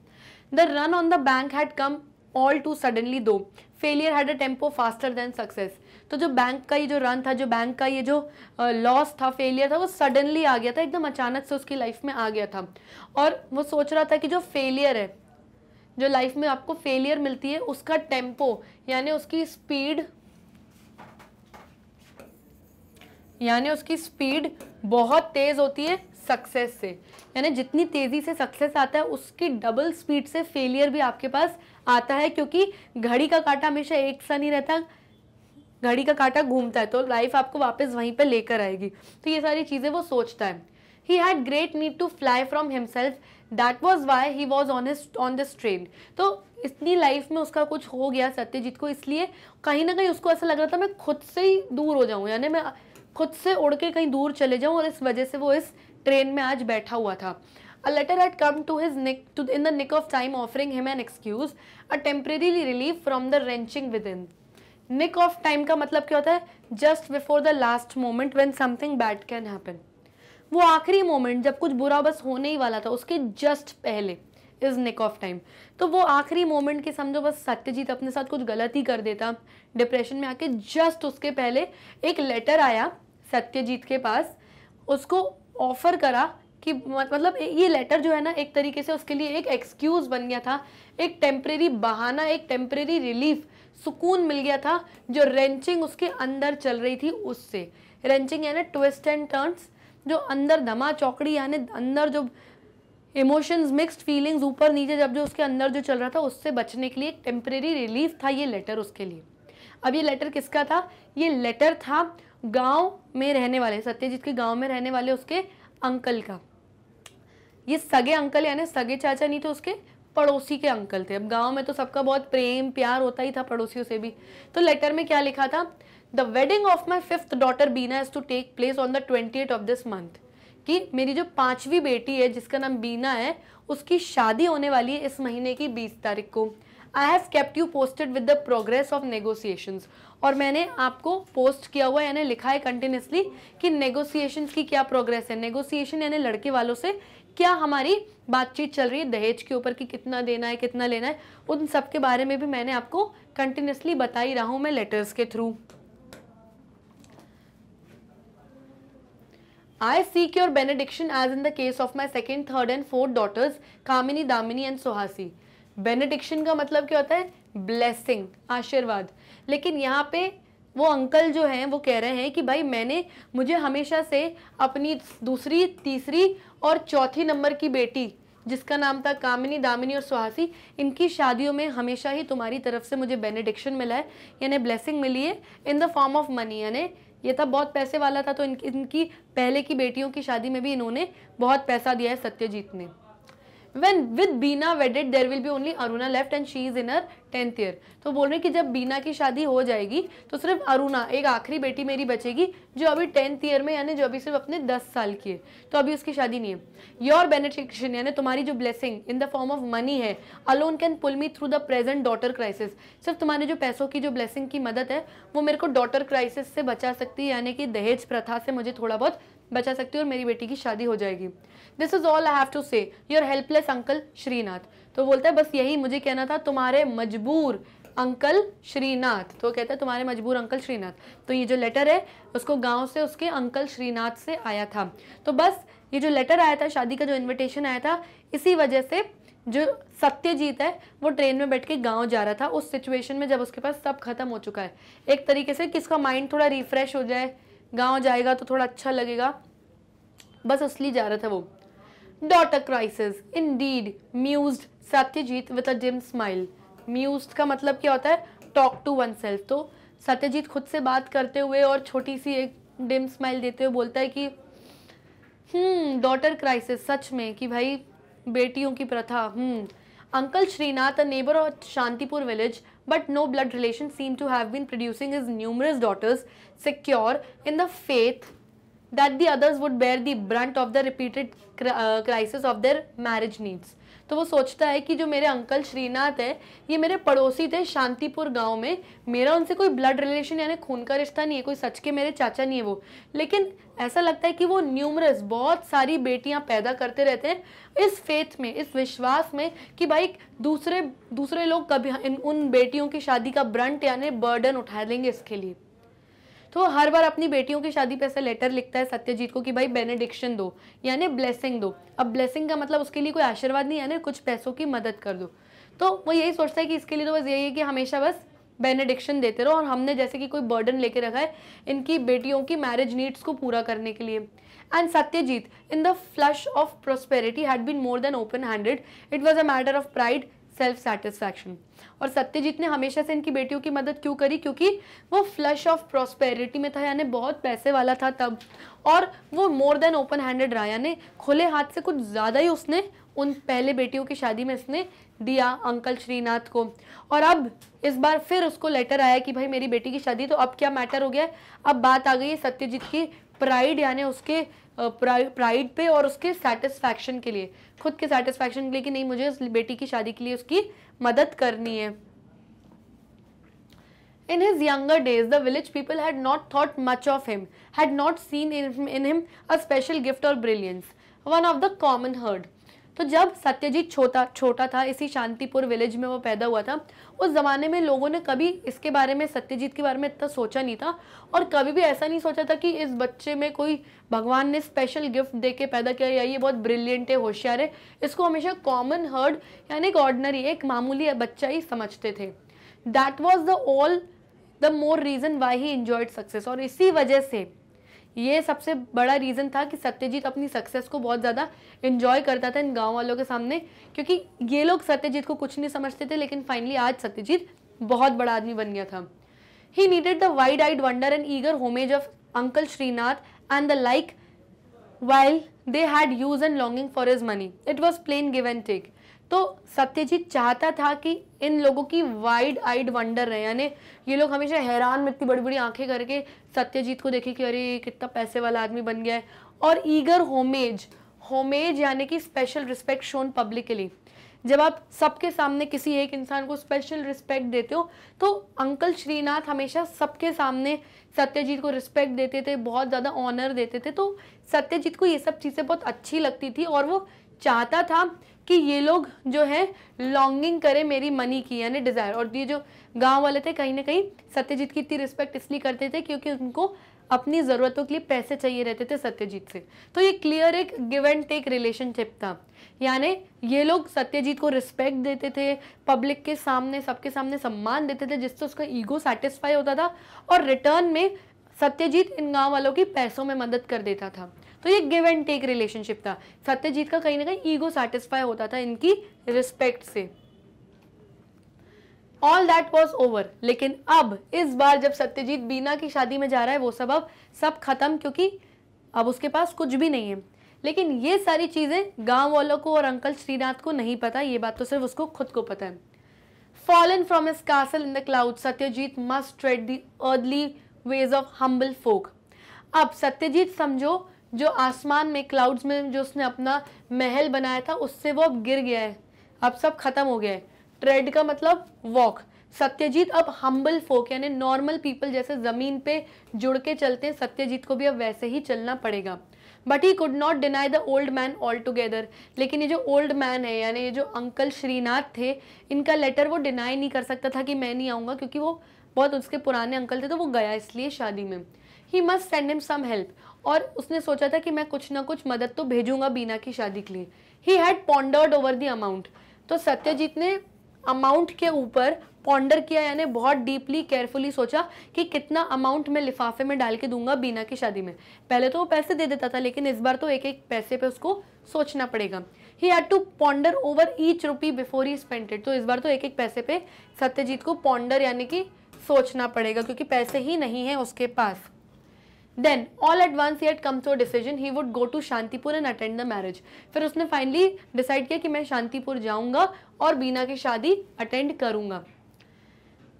Speaker 1: the run on the bank had come all too suddenly though failure had a tempo faster than success तो जो बैंक का ये जो रन था जो बैंक का ये जो लॉस था फेलियर था वो सडनली आ गया था एकदम अचानक से उसकी लाइफ में आ गया था और वो सोच रहा था कि जो फेलियर है जो लाइफ में आपको फेलियर मिलती है उसका टेम्पो यानी उसकी स्पीड यानी उसकी स्पीड बहुत तेज़ होती है सक्सेस से यानी जितनी तेज़ी से सक्सेस आता है उसकी डबल स्पीड से फेलियर भी आपके पास आता है क्योंकि घड़ी का काटा हमेशा एक सा नहीं रहता घड़ी का काटा घूमता है तो लाइफ आपको वापस वहीं पर लेकर आएगी तो ये सारी चीज़ें वो सोचता है he had great need to fly from himself that was why he was on on this train तो इतनी लाइफ में उसका कुछ हो गया सत्यजीत को इसलिए कहीं ना कहीं उसको ऐसा लग रहा था मैं खुद से ही दूर हो जाऊँ यानी मैं खुद से उड़ के कहीं दूर चले जाऊँ और इस वजह से वो इस ट्रेन में आज बैठा हुआ था letter letter come to his nick to in the nick of time offering him an excuse a temporary relief from the wrenching within nick of time का मतलब क्या होता है just before the last moment when something bad can happen वो आखिरी moment जब कुछ बुरा बस होने ही वाला था उसके जस्ट पहले इज निक ऑफ टाइम तो वो आखिरी मोमेंट के समझो बस सत्यजीत अपने साथ कुछ गलत ही कर देता डिप्रेशन में आके जस्ट उसके पहले एक लेटर आया सत्यजीत के पास उसको ऑफर करा कि मतलब ये लेटर जो है ना एक तरीके से उसके लिए एक एक्सक्यूज़ बन गया था एक टेम्प्रेरी बहाना एक टेम्प्रेरी रिलीफ सुकून मिल गया था जो रेंचिंग उसके अंदर चल रही थी उससे रेंचिंग है ना ट्विस्ट एंड टर्न्स जो अंदर धमा चौकड़ी यानी अंदर जो इमोशंस मिक्स्ड फीलिंग्स ऊपर नीचे जब जो उसके अंदर जो चल रहा था उससे बचने के लिए एक टेम्परेरी रिलीफ था ये लेटर उसके लिए अब ये लेटर किसका था ये लेटर था गांव में रहने वाले सत्यजीत के गांव में रहने वाले उसके अंकल का ये सगे अंकल यानी सगे चाचा नहीं थे तो उसके पड़ोसी के अंकल थे अब गांव में तो सबका बहुत प्रेम प्यार होता ही था पड़ोसियों से भी तो लेटर में क्या लिखा था the wedding of my fifth daughter Bina is to take place on the twenty of this month कि मेरी जो पांचवी बेटी है जिसका नाम बीना है उसकी शादी होने वाली है इस महीने की बीस तारीख को I have kept you posted with the progress of negotiations और मैंने आपको पोस्ट किया हुआ यानी लिखा है कंटिन्यूसली कि नेगोसिएशंस की क्या प्रोग्रेस है नेगोसिएशन यानी लड़के वालों से क्या हमारी बातचीत चल रही है दहेज के ऊपर कि कितना देना है कितना लेना है उन सब के बारे में भी मैंने आपको कंटिन्यूसली बता ही रहा हूँ मैं लेटर्स के through I seek your benediction as in the case of my second, third and fourth daughters Kamini, Damini and Sohasi. Benediction का मतलब क्या होता है ब्लेसिंग आशीर्वाद लेकिन यहाँ पे वो अंकल जो हैं वो कह रहे हैं कि भाई मैंने मुझे हमेशा से अपनी दूसरी तीसरी और चौथी नंबर की बेटी जिसका नाम था कामिनी दामिनी और सुहासी इनकी शादियों में हमेशा ही तुम्हारी तरफ से मुझे बेनेडिक्शन मिला है यानी ब्लेसिंग मिली है in the form of money यानी ये तब बहुत पैसे वाला था तो इन, इनकी पहले की बेटियों की शादी में भी इन्होंने बहुत पैसा दिया है सत्यजीत ने when with Bina wedded there will be only Aruna left and she is in her tenth year तो बोल रहे हैं कि जब बीना की शादी हो जाएगी तो सिर्फ अरुणा एक आखिरी बेटी मेरी बचेगी जो अभी टेंथ ईयर में यानी जो अभी सिर्फ अपने दस साल की है तो अभी उसकी शादी नहीं है योर बेनिफिकेशन यानी तुम्हारी जो blessing in the form of money है alone can pull me through the present daughter crisis सिर्फ तुम्हारे जो पैसों की जो ब्लेसिंग की मदद है वो मेरे को डॉटर क्राइसिस से बचा सकती है यानी कि दहेज प्रथा से मुझे थोड़ा बहुत बचा सकती है और मेरी बेटी की शादी हो जाएगी this is all I have to say your helpless uncle Shrinath तो बोलता है बस यही मुझे कहना था तुम्हारे मजबूर अंकल श्रीनाथ तो कहता है तुम्हारे मजबूर अंकल श्रीनाथ तो ये जो लेटर है उसको गांव से उसके अंकल श्रीनाथ से आया था तो बस ये जो लेटर आया था शादी का जो इनविटेशन आया था इसी वजह से जो सत्यजीत है वो ट्रेन में बैठ के गांव जा रहा था उस सिचुएशन में जब उसके पास सब खत्म हो चुका है एक तरीके से किसका माइंड थोड़ा रिफ्रेश हो जाए गाँव जाएगा तो थोड़ा अच्छा लगेगा बस असली जा रहा था वो daughter crisis indeed mused Satyajit with a dim smile mused का मतलब क्या होता है टॉक टू वन सेल्फ तो सत्यजीत खुद से बात करते हुए और छोटी सी एक डिम स्माइल देते हुए बोलता है कि डॉटर हम्म, क्राइसिस सच में कि भाई बेटियों की प्रथा uncle Shrinath a neighbour of Shantipur village but no blood relation seem to have been producing his numerous daughters secure in the faith that the others would bear the brunt of the repeated crisis of their marriage needs तो वो सोचता है कि जो मेरे uncle Srinath है ये मेरे पड़ोसी थे शांतिपुर गांव में मेरा उनसे कोई ब्लड रिलेशन यानी खून का रिश्ता नहीं है कोई सच के मेरे चाचा नहीं है वो लेकिन ऐसा लगता है कि वो न्यूमरस बहुत सारी बेटियां पैदा करते रहते हैं इस फेथ में इस विश्वास में कि भाई दूसरे दूसरे लोग कभी उन बेटियों की शादी का ब्रंट यानी बर्डन उठा लेंगे इसके लिए तो हर बार अपनी बेटियों की शादी पे ऐसा लेटर लिखता है सत्यजीत को कि भाई बेनेडिक्शन दो यानी ब्लेसिंग दो अब ब्लेसिंग का मतलब उसके लिए कोई आशीर्वाद नहीं यानी कुछ पैसों की मदद कर दो तो वो यही सोचता है कि इसके लिए तो बस यही है कि हमेशा बस बेनेडिक्शन देते रहो और हमने जैसे कि कोई बर्डन लेके रखा है इनकी बेटियों की मैरिज नीड्स को पूरा करने के लिए and Satyajit in the flush of prosperity had been more than open handed it was a matter of pride self satisfaction और सत्यजीत ने हमेशा से इनकी बेटियों की मदद क्यों करी क्योंकि वो फ्लश ऑफ प्रॉस्पेरिटी में था यानी बहुत पैसे वाला था तब और वो मोर देन ओपन हैंडेड रहा यानी खुले हाथ से कुछ ज़्यादा ही उसने उन पहले बेटियों की शादी में इसने दिया अंकल श्रीनाथ को और अब इस बार फिर उसको लेटर आया कि भाई मेरी बेटी की शादी तो अब क्या मैटर हो गया अब बात आ गई है सत्यजीत की प्राइड यानी उसके प्राइड पे और उसके सेटिस्फैक्शन के लिए खुद के सेटिस्फैक्शन के लिए कि नहीं मुझे उस बेटी की शादी के लिए उसकी मदद करनी है In his younger days, the village people had not thought much of him, had not seen in, in him a special gift or brilliance, one of the common herd. तो जब सत्यजीत छोटा छोटा था इसी शांतिपुर विलेज में वो पैदा हुआ था उस ज़माने में लोगों ने कभी इसके बारे में सत्यजीत के बारे में इतना सोचा नहीं था और कभी भी ऐसा नहीं सोचा था कि इस बच्चे में कोई भगवान ने स्पेशल गिफ्ट दे के पैदा किया या ये बहुत ब्रिलियंट है होशियार है इसको हमेशा कॉमन हर्ड यानी एक ऑर्डनरी एक मामूली बच्चा ही समझते थे that was the all the more reason why he enjoyed success और इसी वजह से ये सबसे बड़ा रीज़न था कि सत्यजीत अपनी सक्सेस को बहुत ज़्यादा इन्जॉय करता था इन गाँव वालों के सामने क्योंकि ये लोग सत्यजीत को कुछ नहीं समझते थे लेकिन फाइनली आज सत्यजीत बहुत बड़ा आदमी बन गया था he needed the wide eyed wonder and eager homage of uncle Shrinath and the like while they had use and longing for his money it was plain give and take तो सत्यजीत चाहता था कि इन लोगों की वाइड आइड वंडर रहे यानी ये लोग हमेशा हैरान में इतनी बड़ी बड़ी आंखें करके सत्यजीत को देखे कि अरे कितना पैसे वाला आदमी बन गया है और ईगर होमेज होमेज यानी कि स्पेशल रिस्पेक्ट शोन पब्लिकली जब आप सबके सामने किसी एक इंसान को स्पेशल रिस्पेक्ट देते हो तो अंकल श्रीनाथ हमेशा सबके सामने सत्यजीत को रिस्पेक्ट देते थे बहुत ज़्यादा ऑनर देते थे तो सत्यजीत को ये सब चीज़ें बहुत अच्छी लगती थी और वो चाहता था कि ये लोग जो है लॉन्गिंग करें मेरी मनी की यानी डिज़ायर और ये जो गांव वाले थे कहीं ना कहीं सत्यजीत की इतनी रिस्पेक्ट इसलिए करते थे क्योंकि उनको अपनी ज़रूरतों के लिए पैसे चाहिए रहते थे सत्यजीत से तो ये क्लियर एक गिव एंड टेक रिलेशनशिप था यानी ये लोग सत्यजीत को रिस्पेक्ट देते थे पब्लिक के सामने सबके सामने सम्मान देते थे जिससे उसका ईगो सेटिस्फाई होता था और रिटर्न में सत्यजीत इन गाँव वालों की पैसों में मदद कर देता था तो ये गिव एंड टेक रिलेशनशिप था सत्यजीत का कहीं ना कहीं ईगो सेटिस्फाई होता था इनकी रिस्पेक्ट से ऑल दैट वॉज ओवर लेकिन अब इस बार जब सत्यजीत बीना की शादी में जा रहा है वो सब अब सब खत्म क्योंकि अब उसके पास कुछ भी नहीं है लेकिन ये सारी चीज़ें गांव वालों को और अंकल श्रीनाथ को नहीं पता ये बात तो सिर्फ उसको खुद को पता है fallen from his castle in the cloud Satyajit must tread the ways of humble folk अब सत्यजीत समझो जो आसमान में क्लाउड्स में जो उसने अपना महल बनाया था उससे वो अब गिर गया है अब सब खत्म हो गया है ट्रेड का मतलब वॉक सत्यजीत अब हम्बल फोक यानी नॉर्मल पीपल जैसे ज़मीन पे जुड़ के चलते हैं सत्यजीत को भी अब वैसे ही चलना पड़ेगा but he could not deny the old man all together लेकिन ये जो ओल्ड मैन है यानी ये जो अंकल श्रीनाथ थे इनका लेटर वो डिनाई नहीं कर सकता था कि मैं नहीं आऊँगा क्योंकि वो बहुत उसके पुराने अंकल थे तो वो गया इसलिए शादी में he must send him some help और उसने सोचा था कि मैं कुछ ना कुछ मदद तो भेजूंगा बीना की शादी के लिए he had pondered over the amount तो सत्यजीत ने अमाउंट के ऊपर पॉन्डर किया यानी बहुत डीपली केयरफुली सोचा कि कितना अमाउंट मैं लिफाफे में डाल के दूंगा बीना की शादी में पहले तो वो पैसे दे देता था लेकिन इस बार तो एक एक पैसे पे उसको सोचना पड़ेगा he had to ponder over each rupee before he spent तो इस बार तो एक एक पैसे पे सत्यजीत को पॉन्डर यानी कि सोचना पड़ेगा क्योंकि पैसे ही नहीं है उसके पास then all advance he he comes to a decision he would go to Shantipur and attend the marriage फिर उसने फाइनली डिसाइड किया कि मैं शांतिपुर जाऊंगा और बीना की शादी अटेंड करूंगा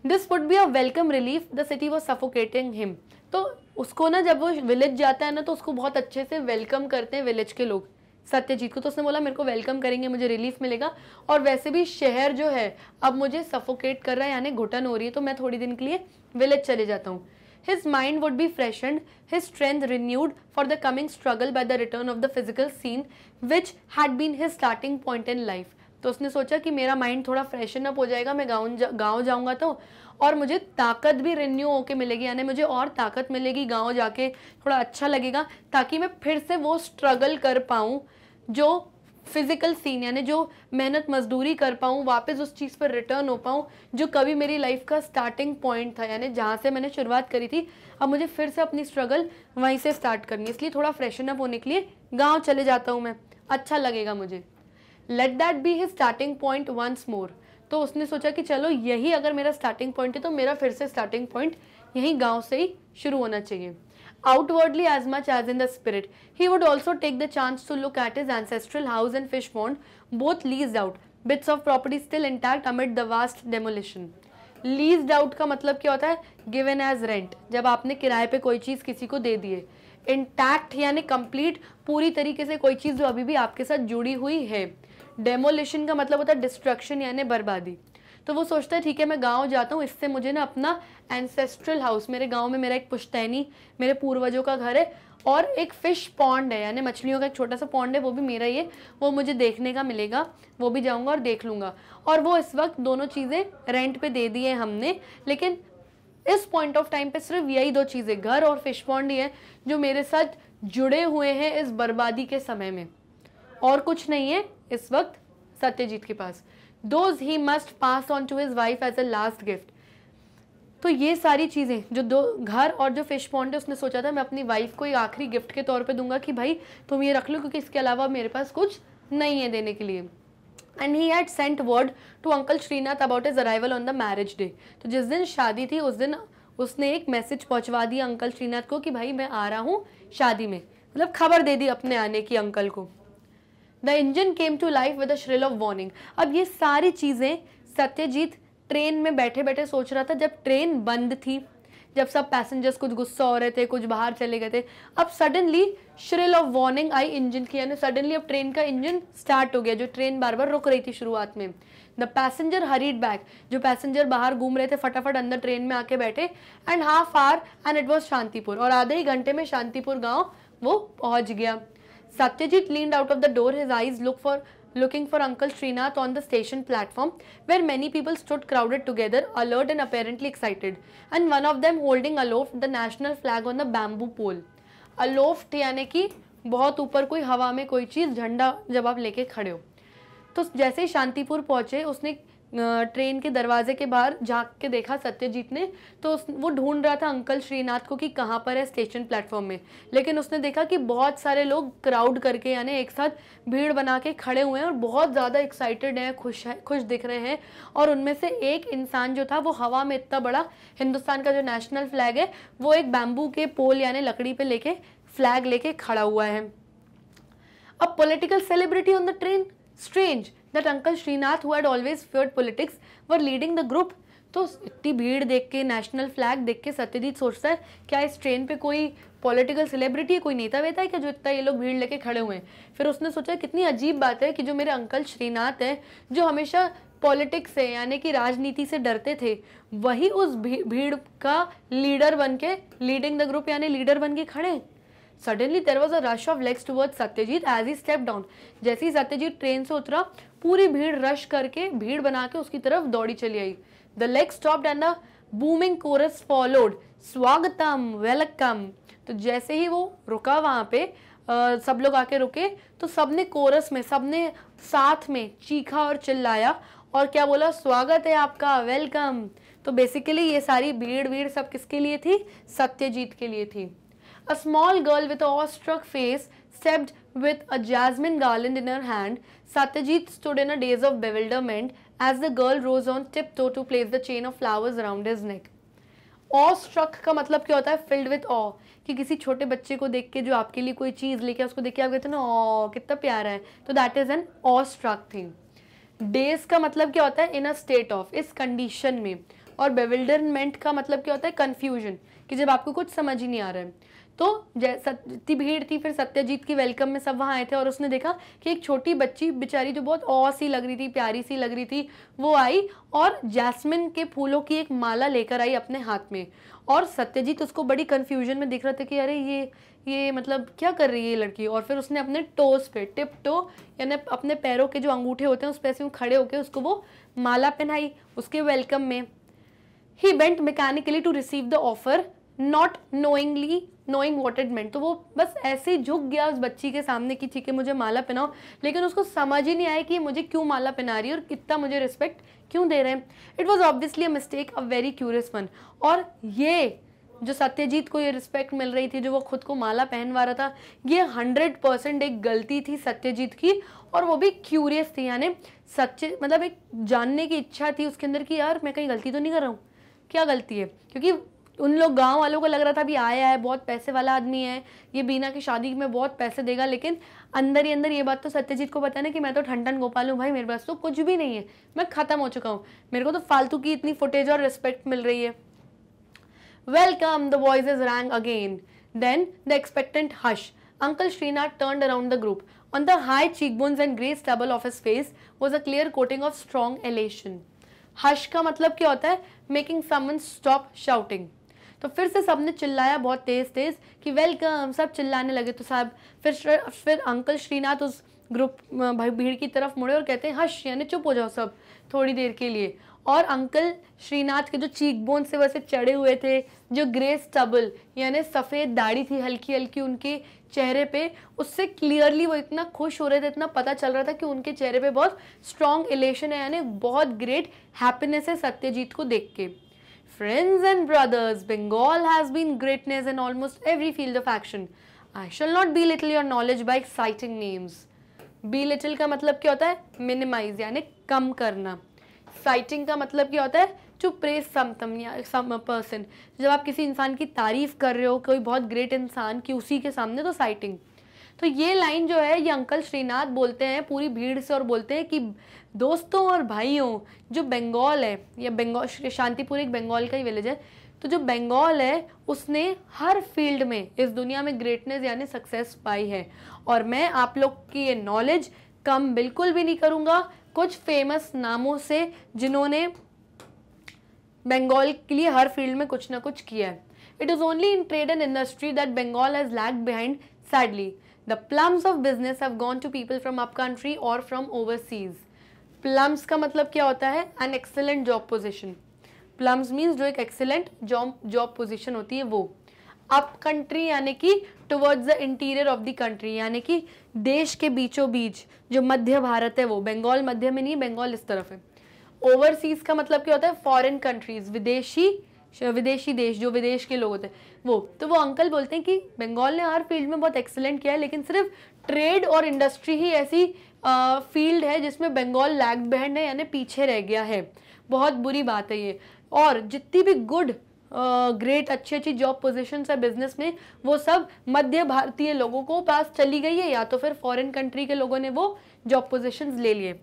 Speaker 1: this would be a welcome relief the city was suffocating him तो उसको ना जब वो विलेज जाता है ना तो उसको बहुत अच्छे से वेलकम करते हैं विलेज के लोग सत्यजीत को तो उसने बोला मेरे को वेलकम करेंगे मुझे रिलीफ मिलेगा और वैसे भी शहर जो है अब मुझे सफोकेट कर रहा है यानी घुटन हो रही है तो मैं थोड़ी दिन के लिए विलेज चले जाता हूँ His mind would be freshened, his strength renewed for the coming struggle by the return of the physical scene, which had been his starting point in life. तो उसने सोचा कि मेरा माइंड थोड़ा फ्रेशन अप हो जाएगा मैं गाँव जा, गाँव जाऊँगा तो और मुझे ताकत भी रिन्यू होके मिलेगी यानी मुझे और ताकत मिलेगी गाँव जाके थोड़ा अच्छा लगेगा ताकि मैं फिर से वो स्ट्रगल कर पाऊँ जो फिजिकल सीन यानी जो मेहनत मजदूरी कर पाऊँ वापस उस चीज़ पर रिटर्न हो पाऊँ जो कभी मेरी लाइफ का स्टार्टिंग पॉइंट था यानी जहाँ से मैंने शुरुआत करी थी अब मुझे फिर से अपनी स्ट्रगल वहीं से स्टार्ट करनी है इसलिए थोड़ा फ्रेशन अप होने के लिए गाँव चले जाता हूँ मैं अच्छा लगेगा मुझे let that be his starting point once more तो उसने सोचा कि चलो यही अगर मेरा स्टार्टिंग पॉइंट है तो मेरा फिर से स्टार्टिंग पॉइंट यहीं गांव से ही शुरू होना चाहिए outwardly as much as in the spirit. He would also take the chance to look at his ancestral house and fish pond, both leased out, bits of property still intact amid the vast demolition. leased out ka matlab kya hota hai given as rent jab aapne kiraye pe koi cheez kisi ko de diye intact yani complete puri tarike se koi cheez jo abhi bhi aapke sath judi hui hai demolition ka matlab hota hai destruction yani barbadi तो वो सोचता है ठीक है मैं गाँव जाता हूँ इससे मुझे ना अपना एनसेस्ट्रल हाउस मेरे गाँव में मेरा एक पुश्तैनी मेरे पूर्वजों का घर है और एक फ़िश पॉन्ड है यानी मछलियों का एक छोटा सा पॉन्ड है वो भी मेरा ये वो मुझे देखने का मिलेगा वो भी जाऊँगा और देख लूँगा और वो इस वक्त दोनों चीज़ें रेंट पर दे दी है हमने लेकिन इस पॉइंट ऑफ टाइम पे सिर्फ यही दो चीज़ें घर और फिश पॉन्ड ही है जो मेरे साथ जुड़े हुए हैं इस बर्बादी के समय में और कुछ नहीं है इस वक्त सत्यजीत के पास those he must pass on to his wife as a last gift तो ये सारी चीज़ें जो दो घर और जो फिश पॉन्ड है उसने सोचा था मैं अपनी वाइफ को एक आखिरी गिफ्ट के तौर पे दूंगा कि भाई तुम ये रख लो क्योंकि इसके अलावा मेरे पास कुछ नहीं है देने के लिए and he had sent word to uncle Shrinath about his arrival on the marriage day तो जिस दिन शादी थी उस दिन उसने एक मैसेज पहुँचवा दिया अंकल श्रीनाथ को कि भाई मैं आ रहा हूँ शादी में मतलब खबर दे दी अपने आने की अंकल को the engine came to life with a shrill of warning अब ये सारी चीज़ें सत्यजीत ट्रेन में बैठे बैठे सोच रहा था जब ट्रेन बंद थी जब सब पैसेंजर्स कुछ गुस्सा हो रहे थे कुछ बाहर चले गए थे अब सडनली श्रिल ऑफ वार्निंग आई इंजन की यानी सडनली अब ट्रेन का इंजन स्टार्ट हो गया जो ट्रेन बार बार रुक रही थी शुरुआत में द पैसेंजर हरीड बैक जो पैसेंजर बाहर घूम रहे थे फटाफट अंदर ट्रेन में आके बैठे and half hour and it was Shantipur और आधे ही घंटे में शांतिपुर गाँव वो पहुँच गया Satyajit leaned out of the door, his eyes look for, looking for Uncle Srinath on the station platform, where many people stood crowded together, alert and apparently excited, and one of them holding aloft the national flag on the bamboo pole. Aloft यानी कि बहुत ऊपर कोई हवा में कोई चीज़ झंडा जब आप लेके खड़े हो तो जैसे ही शांतिपुर पहुंचे उसने ट्रेन के दरवाजे के बाहर झाँक के देखा सत्यजीत ने तो उस वो ढूंढ रहा था अंकल श्रीनाथ को कि कहाँ पर है स्टेशन प्लेटफॉर्म में लेकिन उसने देखा कि बहुत सारे लोग क्राउड करके यानी एक साथ भीड़ बना के खड़े हुए हैं और बहुत ज़्यादा एक्साइटेड हैं खुश है खुश दिख रहे हैं और उनमें से एक इंसान जो था वो हवा में इतना बड़ा हिंदुस्तान का जो नेशनल फ्लैग है वो एक बैम्बू के पोल यानी लकड़ी पर लेके फ्लैग लेके खड़ा हुआ है अब political celebrity on the train strange that uncle Shrinath who had always feared politics, were leading the तो इतनी भीड़ देख के नेशनल फ्लैग देख के सत्यजीत सोचता है क्या इस ट्रेन पे कोई पॉलिटिकल सेलिब्रिटी है कोई नेता वेता है क्या जो इतना ये लोग भीड़ लेके खड़े हुए हैं फिर उसने सोचा कितनी अजीब बात है कि जो मेरे अंकल श्रीनाथ हैं जो हमेशा पॉलिटिक्स से यानी कि राजनीति से डरते थे वही उस भी, भीड़ का लीडर बन के लीडिंग द ग्रुप यानी लीडर बन के खड़े suddenly there was a rush of legs toward Satyajit as he step down जैसे ही सत्यजीत ट्रेन से उतरा पूरी भीड़ रश करके भीड़ बना के उसकी तरफ दौड़ी चली आई the leg stop and the booming chorus followed स्वागतम वेलकम तो जैसे ही वो रुका वहाँ पे आ, सब लोग आके रुके तो सब ने कोरस में सब ने साथ में चीखा और चिल्लाया और क्या बोला स्वागत है आपका वेलकम तो बेसिकली ये सारी भीड़ भीड़ सब किसके लिए थी सत्यजीत के लिए थी a small girl with awestruck face stepped with a jasmine garland in her hand Satyajit stood in a daze of bewilderment as the girl rose on tiptoe to place the chain of flowers around his neck. Awe struck का मतलब क्या होता है filled with awe कि किसी छोटे बच्चे को देख के जो आपके लिए कोई चीज़ लेके उसको देख के आप कहते हैं ना ओ कितना प्यारा है तो that is an awe struck thing days का मतलब क्या होता है इन अ स्टेट ऑफ इस कंडीशन में और बेविल्डरमेंट का मतलब क्या होता है कन्फ्यूजन कि जब आपको कुछ समझ ही नहीं आ रहा है तो इतनी भीड़ थी फिर सत्यजीत की वेलकम में सब वहाँ आए थे और उसने देखा कि एक छोटी बच्ची बेचारी जो बहुत औ सी लग रही थी प्यारी सी लग रही थी वो आई और जैस्मिन के फूलों की एक माला लेकर आई अपने हाथ में और सत्यजीत उसको बड़ी कन्फ्यूजन में दिख रहा था कि अरे ये ये मतलब क्या कर रही है ये लड़की और फिर उसने अपने टोस पे टिप टो यानी अपने पैरों के जो अंगूठे होते हैं उस पैसे से खड़े होकर उसको वो माला पहनाई उसके वेलकम में he bent mechanically to receive the offer not knowingly knowing what it meant तो वो बस ऐसे ही झुक गया उस बच्ची के सामने कि ठीक है मुझे माला पहनाओ लेकिन उसको समझ ही नहीं आया कि मुझे क्यों माला पहना रही है और कितना मुझे रिस्पेक्ट क्यों दे रहे हैं it was obviously a mistake a very curious one और ये जो सत्यजीत को ये रिस्पेक्ट मिल रही थी जो वो खुद को माला पहनवा रहा था ये हंड्रेड परसेंट एक गलती थी सत्यजीत की और वो भी क्यूरियस थी यानी सच्चे मतलब एक जानने की इच्छा थी उसके अंदर कि यार मैं कहीं गलती तो नहीं कर रहा हूँ क्या गलती है क्योंकि उन लोग गांव वालों को लग रहा था भी आया है बहुत पैसे वाला आदमी है ये बीना की शादी में बहुत पैसे देगा लेकिन अंदर ही अंदर ये बात तो सत्यजीत को पता ना कि मैं तो ठंडन गोपाल हूँ भाई मेरे पास तो कुछ भी नहीं है मैं ख़त्म हो चुका हूँ मेरे को तो फालतू की इतनी फुटेज और रिस्पेक्ट मिल रही है welcome the voice is rang again then the expectant hush Shrinath turn around the group on the high cheek bones and grace stubble of his face was a clear coating of strong elation hush का मतलब क्या होता है making समन stop shouting तो फिर से सब ने चिल्लाया बहुत तेज़ तेज़ कि वेलकम सब चिल्लाने लगे तो साहब फिर फिर अंकल श्रीनाथ उस ग्रुप भाई भीड़ की तरफ मुड़े और कहते हैं हश यानी चुप हो जाओ सब थोड़ी देर के लिए और अंकल श्रीनाथ के जो चीक बोन से वैसे चढ़े हुए थे जो ग्रे स्टबल यानी सफ़ेद दाढ़ी थी हल्की हल्की उनके चेहरे पे उससे क्लियरली वो इतना खुश हो रहे थे इतना पता चल रहा था कि उनके चेहरे पे बहुत स्ट्रॉन्ग एलेशन है यानी बहुत ग्रेट हैप्पीनेस है सत्यजीत को देख के Friends and brothers, Bengal has been greatness in almost every field of action. I shall not belittle your knowledge by citing names. Belittle का मतलब क्या होता है Minimize यानी कम करना. Citing का मतलब क्या होता है To praise something या some person. जब आप किसी इंसान की तारीफ कर रहे हो कोई बहुत great इंसान की उसी के सामने तो साइटिंग तो ये लाइन जो है ये अंकल श्रीनाथ बोलते हैं पूरी भीड़ से और बोलते हैं कि दोस्तों और भाइयों जो बंगाल है या बंगाल शांतिपुर एक बंगाल का ही विलेज है तो जो बंगाल है उसने हर फील्ड में इस दुनिया में ग्रेटनेस यानी सक्सेस पाई है और मैं आप लोग की ये नॉलेज कम बिल्कुल भी नहीं करूँगा कुछ फेमस नामों से जिन्होंने बंगाल के लिए हर फील्ड में कुछ ना कुछ किया है it is only in trade and industry that Bengal has lack behind sadly the plums of business have gone to people from up country और फ्रॉम ओवरसीज़ प्लम्स का मतलब क्या होता है an excellent job position plums means जो एक excellent job job position होती है वो अप कंट्री यानी कि towards the interior of the country यानी कि देश के बीचों बीच जो मध्य भारत है वो बंगाल मध्य में नहीं बंगाल इस तरफ है ओवरसीज का मतलब क्या होता है फॉरेन कंट्रीज विदेशी विदेशी देश जो विदेश के लोग होते हैं वो तो वो अंकल बोलते हैं कि बंगाल ने हर फील्ड में बहुत एक्सेलेंट किया है लेकिन सिर्फ ट्रेड और इंडस्ट्री ही ऐसी फील्ड है जिसमें बंगाल लैग बैंड है यानी पीछे रह गया है बहुत बुरी बात है ये और जितनी भी गुड ग्रेट uh, अच्छी अच्छी जॉब पोजीशंस है बिजनेस में वो सब मध्य भारतीय लोगों को पास चली गई है या तो फिर फॉरेन कंट्री के लोगों ने वो जॉब पोजीशंस ले लिए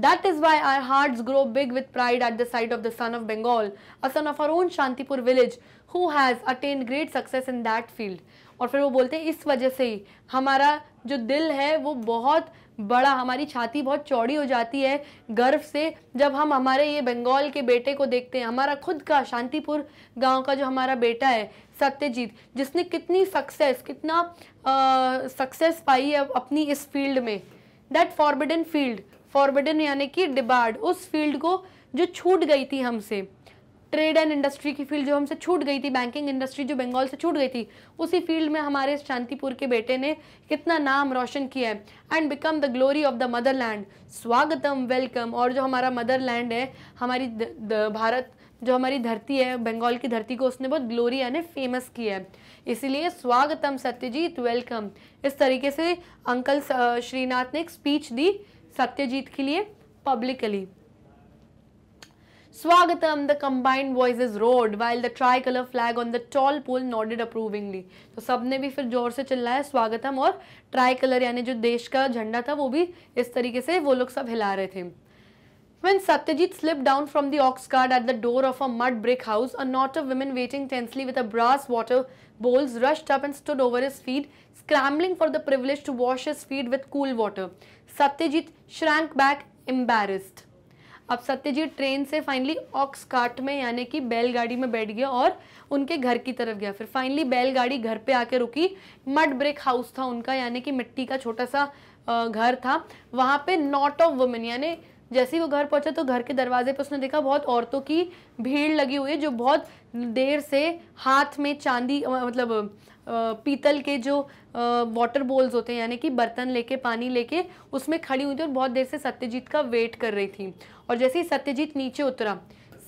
Speaker 1: that is why our heart grow big with pride at the sight of the son of Bengal a son of our own Shantipur village who has attained great success in that field और फिर वो बोलते हैं इस वजह से ही हमारा जो दिल है वो बहुत बड़ा हमारी छाती बहुत चौड़ी हो जाती है गर्व से जब हम हमारे ये बंगाल के बेटे को देखते हैं हमारा खुद का शांतिपुर गांव का जो हमारा बेटा है सत्यजीत जिसने कितनी सक्सेस कितना सक्सेस पाई है अपनी इस फील्ड में दैट फॉरबिडन फील्ड फॉरबिडन यानी कि डिबार्ड उस फील्ड को जो छूट गई थी हमसे ट्रेड एंड इंडस्ट्री की फील्ड जो हमसे छूट गई थी बैंकिंग इंडस्ट्री जो बंगाल से छूट गई थी उसी फील्ड में हमारे शांतिपुर के बेटे ने कितना नाम रोशन किया है and become the glory of the motherland स्वागतम वेलकम और जो हमारा मदरलैंड है हमारी द, द, भारत जो हमारी धरती है बंगाल की धरती को उसने बहुत ग्लोरी यानी फेमस किया है इसीलिए स्वागतम सत्यजीत वेलकम इस तरीके से अंकल श्रीनाथ ने एक स्पीच दी सत्यजीत के लिए पब्लिकली स्वागतम the Swagatam, voice is rode while the tricolour flag on the tall pole nodded approvingly तो सब ने भी फिर जोर से चिल्लाया स्वागतम और ट्राई कलर यानी जो देश का झंडा था वो भी इस तरीके से वो लोग सब हिला रहे थे When Satyajit slipped down from the ox cart at the door of a mud brick house, a knot of women waiting tensely with a brass water bowls rushed up and stood over his feet, scrambling for the privilege to wash his feet with cool water. Satyajit shrank back, embarrassed. अब Satyajit train से finally ox cart में यानी कि बैलगाड़ी में बैठ गया और उनके घर की तरफ गया फिर फाइनली बैलगाड़ी घर पे आके रुकी मड ब्रेक हाउस था उनका यानी कि मिट्टी का छोटा सा घर था वहाँ पे नॉट ऑफ वुमेन यानी जैसे ही वो घर पहुंचा तो घर के दरवाजे पर उसने देखा बहुत औरतों की भीड़ लगी हुई है जो बहुत देर से हाथ में चांदी मतलब पीतल के जो वाटर बोल्स होते हैं यानी कि बर्तन लेके पानी लेके उसमें खड़ी हुई थी और बहुत देर से सत्यजीत का वेट कर रही थी और जैसे ही सत्यजीत नीचे उतरा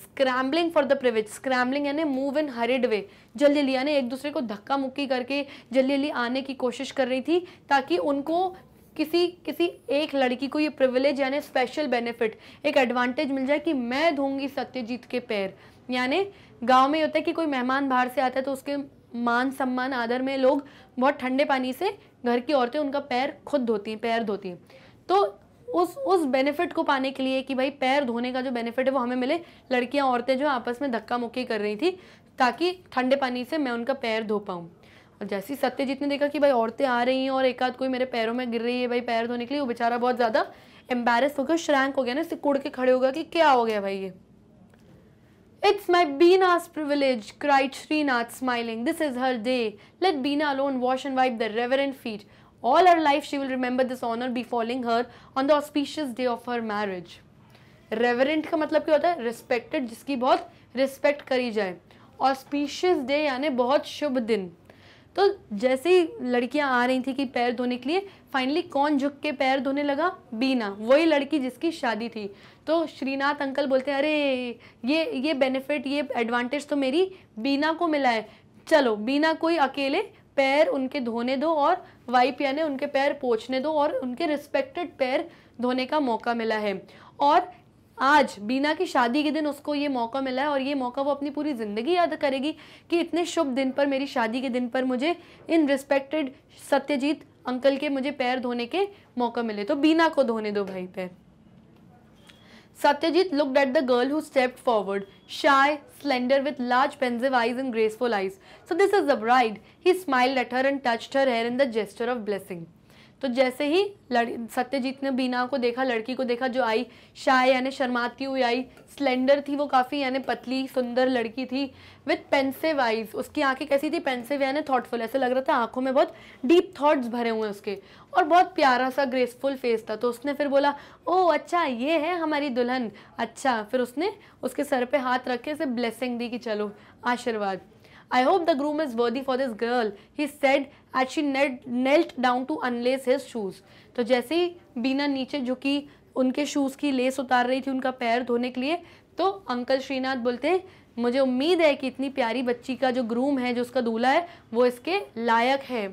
Speaker 1: scrambling for the privilege scrambling यानी मूव इन हरिड वे जल्दी जल्दी यानी एक दूसरे को धक्का मुक्की करके जल्दी जल्दी आने की कोशिश कर रही थी ताकि उनको किसी किसी एक लड़की को ये प्रिविलेज यानी स्पेशल बेनिफिट एक एडवांटेज मिल जाए कि मैं धूंगी सत्यजीत के पैर यानी गांव में होता है कि कोई मेहमान बाहर से आता है तो उसके मान सम्मान आदर में लोग बहुत ठंडे पानी से घर की औरतें उनका पैर खुद धोती हैं पैर धोती हैं तो उस उस बेनिफिट को पाने के लिए कि भाई पैर धोने का जो बेनिफिट है वो हमें मिले लड़कियां औरतें जो आपस में धक्का मुक्की कर रही थी ताकि ठंडे पानी से मैं उनका पैर धो पाऊँ और जैसे ही सत्यजीत ने देखा कि भाई औरतें आ रही हैं और एक आध कोई मेरे पैरों में गिर रही है भाई पैर धोने के लिए वो बेचारा बहुत ज़्यादा एम्बेरस गया श्रैंक हो गया ना इससे कुड़ के खड़े हो गया कि क्या हो गया भाई ये It's my Beena's privilege, cried Srinath, smiling. This is her day. Let Beena alone wash and wipe the reverend feet. All her life she will remember this honor befalling her on the auspicious day of her marriage. Reverent का मतलब क्या होता है Respected, जिसकी बहुत respect करी जाए Auspicious day यानी बहुत शुभ दिन तो जैसे ही लड़कियां आ रही थी कि पैर धोने के लिए फाइनली कौन झुक के पैर धोने लगा बीना वही लड़की जिसकी शादी थी तो श्रीनाथ अंकल बोलते हैं अरे ये ये बेनिफिट ये एडवांटेज तो मेरी बीना को मिला है चलो बीना कोई अकेले पैर उनके धोने दो और वाइप यानी उनके पैर पोछने दो और उनके रिस्पेक्टेड पैर धोने का मौका मिला है और आज बीना की शादी के दिन उसको ये मौका मिला है और ये मौका वो अपनी पूरी ज़िंदगी याद करेगी कि इतने शुभ दिन पर मेरी शादी के दिन पर मुझे इन रिस्पेक्टेड सत्यजीत अंकल के मुझे पैर धोने के मौका मिले तो बीना को धोने दो भाई पैर Satyajit looked at the girl who stepped forward, shy, slender with large pensive eyes and graceful eyes. So this is the bride. He smiled at her and touched her hair in the gesture of blessing. तो जैसे ही सत्यजीत ने बीना को देखा लड़की को देखा जो आई शाय यानी शर्माती हुई आई स्लेंडर थी वो काफ़ी यानी पतली सुंदर लड़की थी विथ पेंसिव आइज उसकी आंखें कैसी थी पेंसिव यानी थॉटफुल ऐसे लग रहा था आंखों में बहुत डीप थॉट्स भरे हुए हैं उसके और बहुत प्यारा सा ग्रेसफुल फेस था तो उसने फिर बोला ओ अच्छा ये है हमारी दुल्हन अच्छा फिर उसने उसके सर पर हाथ रख के उसे ब्लेसिंग दी कि चलो आशीर्वाद I hope the groom is worthy for this girl, he said as she knelt down to unlace his shoes तो जैसे ही बीना नीचे झुकी उनके शूज़ की लेस उतार रही थी उनका पैर धोने के लिए तो अंकल श्रीनाथ बोलते हैं मुझे उम्मीद है कि इतनी प्यारी बच्ची का जो ग्रूम है जो उसका दूल्हा है वो इसके लायक है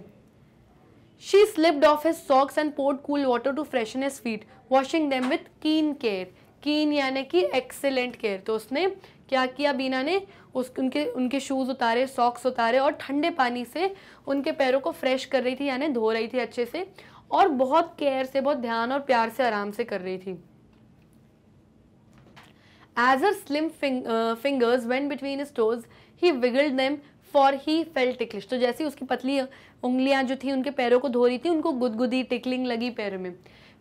Speaker 1: she slipped off his socks and poured cool water to freshen his feet washing them with keen care keen यानी कि एक्सेलेंट केयर तो उसने क्या किया बीना ने उस उनके उनके शूज़ उतारे सॉक्स उतारे और ठंडे पानी से उनके पैरों को फ्रेश कर रही थी यानी धो रही थी अच्छे से और बहुत केयर से बहुत ध्यान और प्यार से आराम से कर रही थी as her slim fingers uh, between toes he wiggled toes, for he felt ticklish तो जैसे उसकी पतली उंगलियां जो थी उनके पैरों को धो रही थी उनको गुदगुदी टिकलिंग लगी पैरों में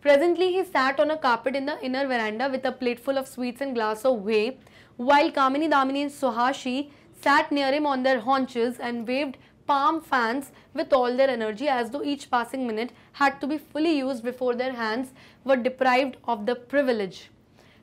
Speaker 1: Presently, he sat on a carpet in the inner veranda with a plateful of sweets and glass of whey, while Kamini Damini and Suhashi sat near him on their haunches and waved palm fans with all their energy as though each passing minute had to be fully used before their hands were deprived of the privilege.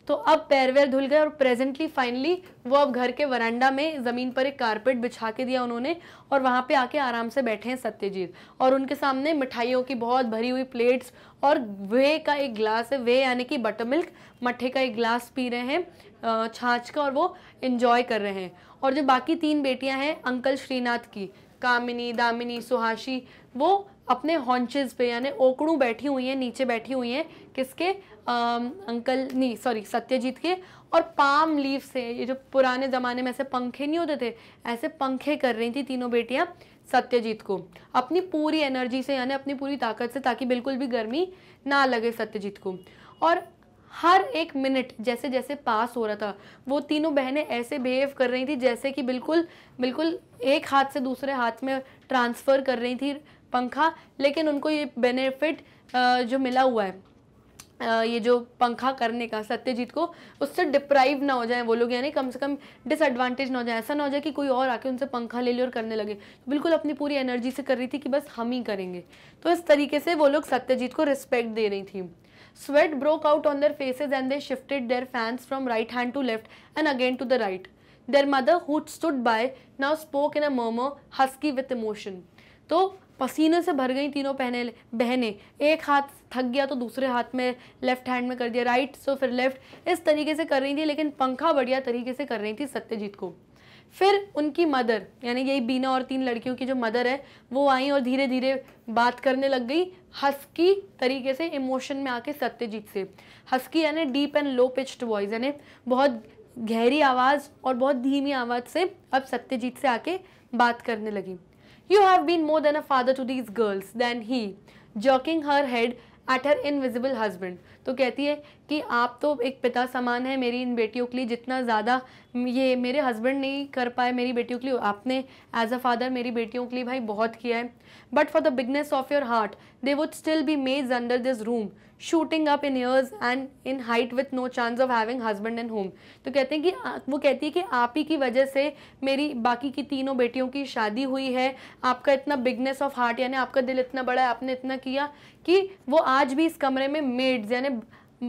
Speaker 1: तो अब पैर वैर धुल गए और presently finally वो अब घर के वरांडा में ज़मीन पर एक कारपेट बिछा के दिया उन्होंने और वहाँ पे आके आराम से बैठे हैं सत्यजीत और उनके सामने मिठाइयों की बहुत भरी हुई प्लेट्स और वे का एक ग्लास है वे यानी कि बटर मिल्क मट्ठे का एक ग्लास पी रहे हैं छाछ का और वो इन्जॉय कर रहे हैं और जो बाकी तीन बेटियां हैं अंकल श्रीनाथ की कामिनी दामिनी सुहाशी वो अपने हॉन्चेज पे यानी ओकड़ू बैठी हुई हैं नीचे बैठी हुई हैं किसके आ, अंकल नहीं सॉरी सत्यजीत के और पाम लीव से ये जो पुराने ज़माने में ऐसे पंखे नहीं होते थे ऐसे पंखे कर रही थी तीनों बेटियां सत्यजीत को अपनी पूरी एनर्जी से यानी अपनी पूरी ताकत से ताकि बिल्कुल भी गर्मी ना लगे सत्यजीत को और हर एक मिनट जैसे जैसे पास हो रहा था वो तीनों बहनें ऐसे बिहेव कर रही थी जैसे कि बिल्कुल बिल्कुल एक हाथ से दूसरे हाथ में ट्रांसफ़र कर रही थी पंखा लेकिन उनको ये बेनिफिट जो मिला हुआ है ये जो पंखा करने का सत्यजीत को उससे डिप्राइव ना हो जाए वो लोग यानी कम से कम डिसएडवांटेज ना हो जाए ऐसा ना हो जाए कि कोई और आके उनसे पंखा ले ले और करने लगे बिल्कुल अपनी पूरी एनर्जी से कर रही थी कि बस हम ही करेंगे तो इस तरीके से वो लोग सत्यजीत को रिस्पेक्ट दे रही थी sweat broke out on their faces and they shifted their fans from right hand to left and again to the right their mother who stood by now spoke in a मोमो husky with emotion तो पसीने से भर गई तीनों पहने बहने एक हाथ थक गया तो दूसरे हाथ में लेफ्ट हैंड में कर दिया राइट सो फिर लेफ्ट इस तरीके से कर रही थी लेकिन पंखा बढ़िया तरीके से कर रही थी सत्यजीत को फिर उनकी मदर यानी यही बीना और तीन लड़कियों की जो मदर है वो आई और धीरे धीरे बात करने लग गई हस्की तरीके से इमोशन में आके सत्यजीत से हस्की यानी deep and low pitched voice यानी बहुत गहरी आवाज़ और बहुत धीमी आवाज़ से अब सत्यजीत से आके बात करने लगी You have been more than a father to these girls than he. Jerking her head at her invisible husband. तो कहती है कि आप तो एक पिता समान है मेरी इन बेटियों के लिए जितना ज़्यादा ये मेरे हस्बैंड नहीं कर पाए मेरी बेटियों के लिए आपने एज अ फादर मेरी बेटियों के लिए भाई बहुत किया है but for the bigness of your heart they would still be maids under this room shooting up in years and in height with no chance of having husband and home तो कहते हैं कि वो कहती है कि आप ही की वजह से मेरी बाकी की तीनों बेटियों की शादी हुई है आपका इतना बिगनेस ऑफ हार्ट यानी आपका दिल इतना बड़ा है आपने इतना किया कि वो आज भी इस कमरे में मेड्स यानी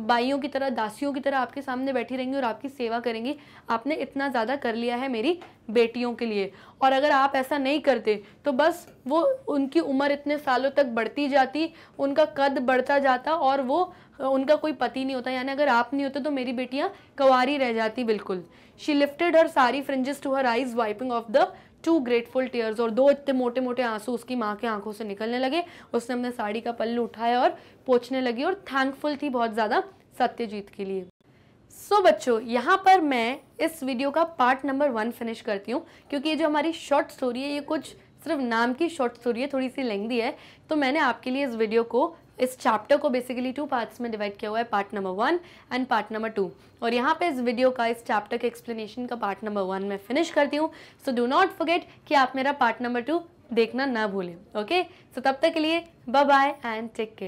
Speaker 1: बाइयों की तरह दासियों की तरह आपके सामने बैठी रहेंगी और आपकी सेवा करेंगी आपने इतना ज़्यादा कर लिया है मेरी बेटियों के लिए और अगर आप ऐसा नहीं करते तो बस वो उनकी उम्र इतने सालों तक बढ़ती जाती उनका कद बढ़ता जाता और वो उनका कोई पति नहीं होता यानी अगर आप नहीं होते तो मेरी बेटियाँ कंवारी रह जाती बिल्कुल she lifted her sari fringes to her eyes wiping off the too grateful tears और दो इतने मोटे मोटे आंसू उसकी माँ के आंखों से निकलने लगे उसने अपने साड़ी का पल्लू उठाया और पोछने लगी और थैंकफुल थी बहुत ज़्यादा सत्यजीत के लिए सो so, बच्चों यहाँ पर मैं इस वीडियो का पार्ट नंबर वन फिनिश करती हूँ क्योंकि ये जो हमारी शॉर्ट स्टोरी है ये कुछ सिर्फ नाम की शॉर्ट स्टोरी है थोड़ी सी लेंदी है तो मैंने आपके लिए इस वीडियो को इस चैप्टर को बेसिकली टू पार्ट्स में डिवाइड किया हुआ है part number one and part number two और यहाँ पे इस वीडियो का इस चैप्टर के एक्सप्लेनेशन का पार्ट नंबर वन मैं फिनिश करती हूँ सो डू नॉट फोगेट कि आप मेरा पार्ट नंबर टू देखना ना भूलें ओके सो तब तक के लिए bye bye and take care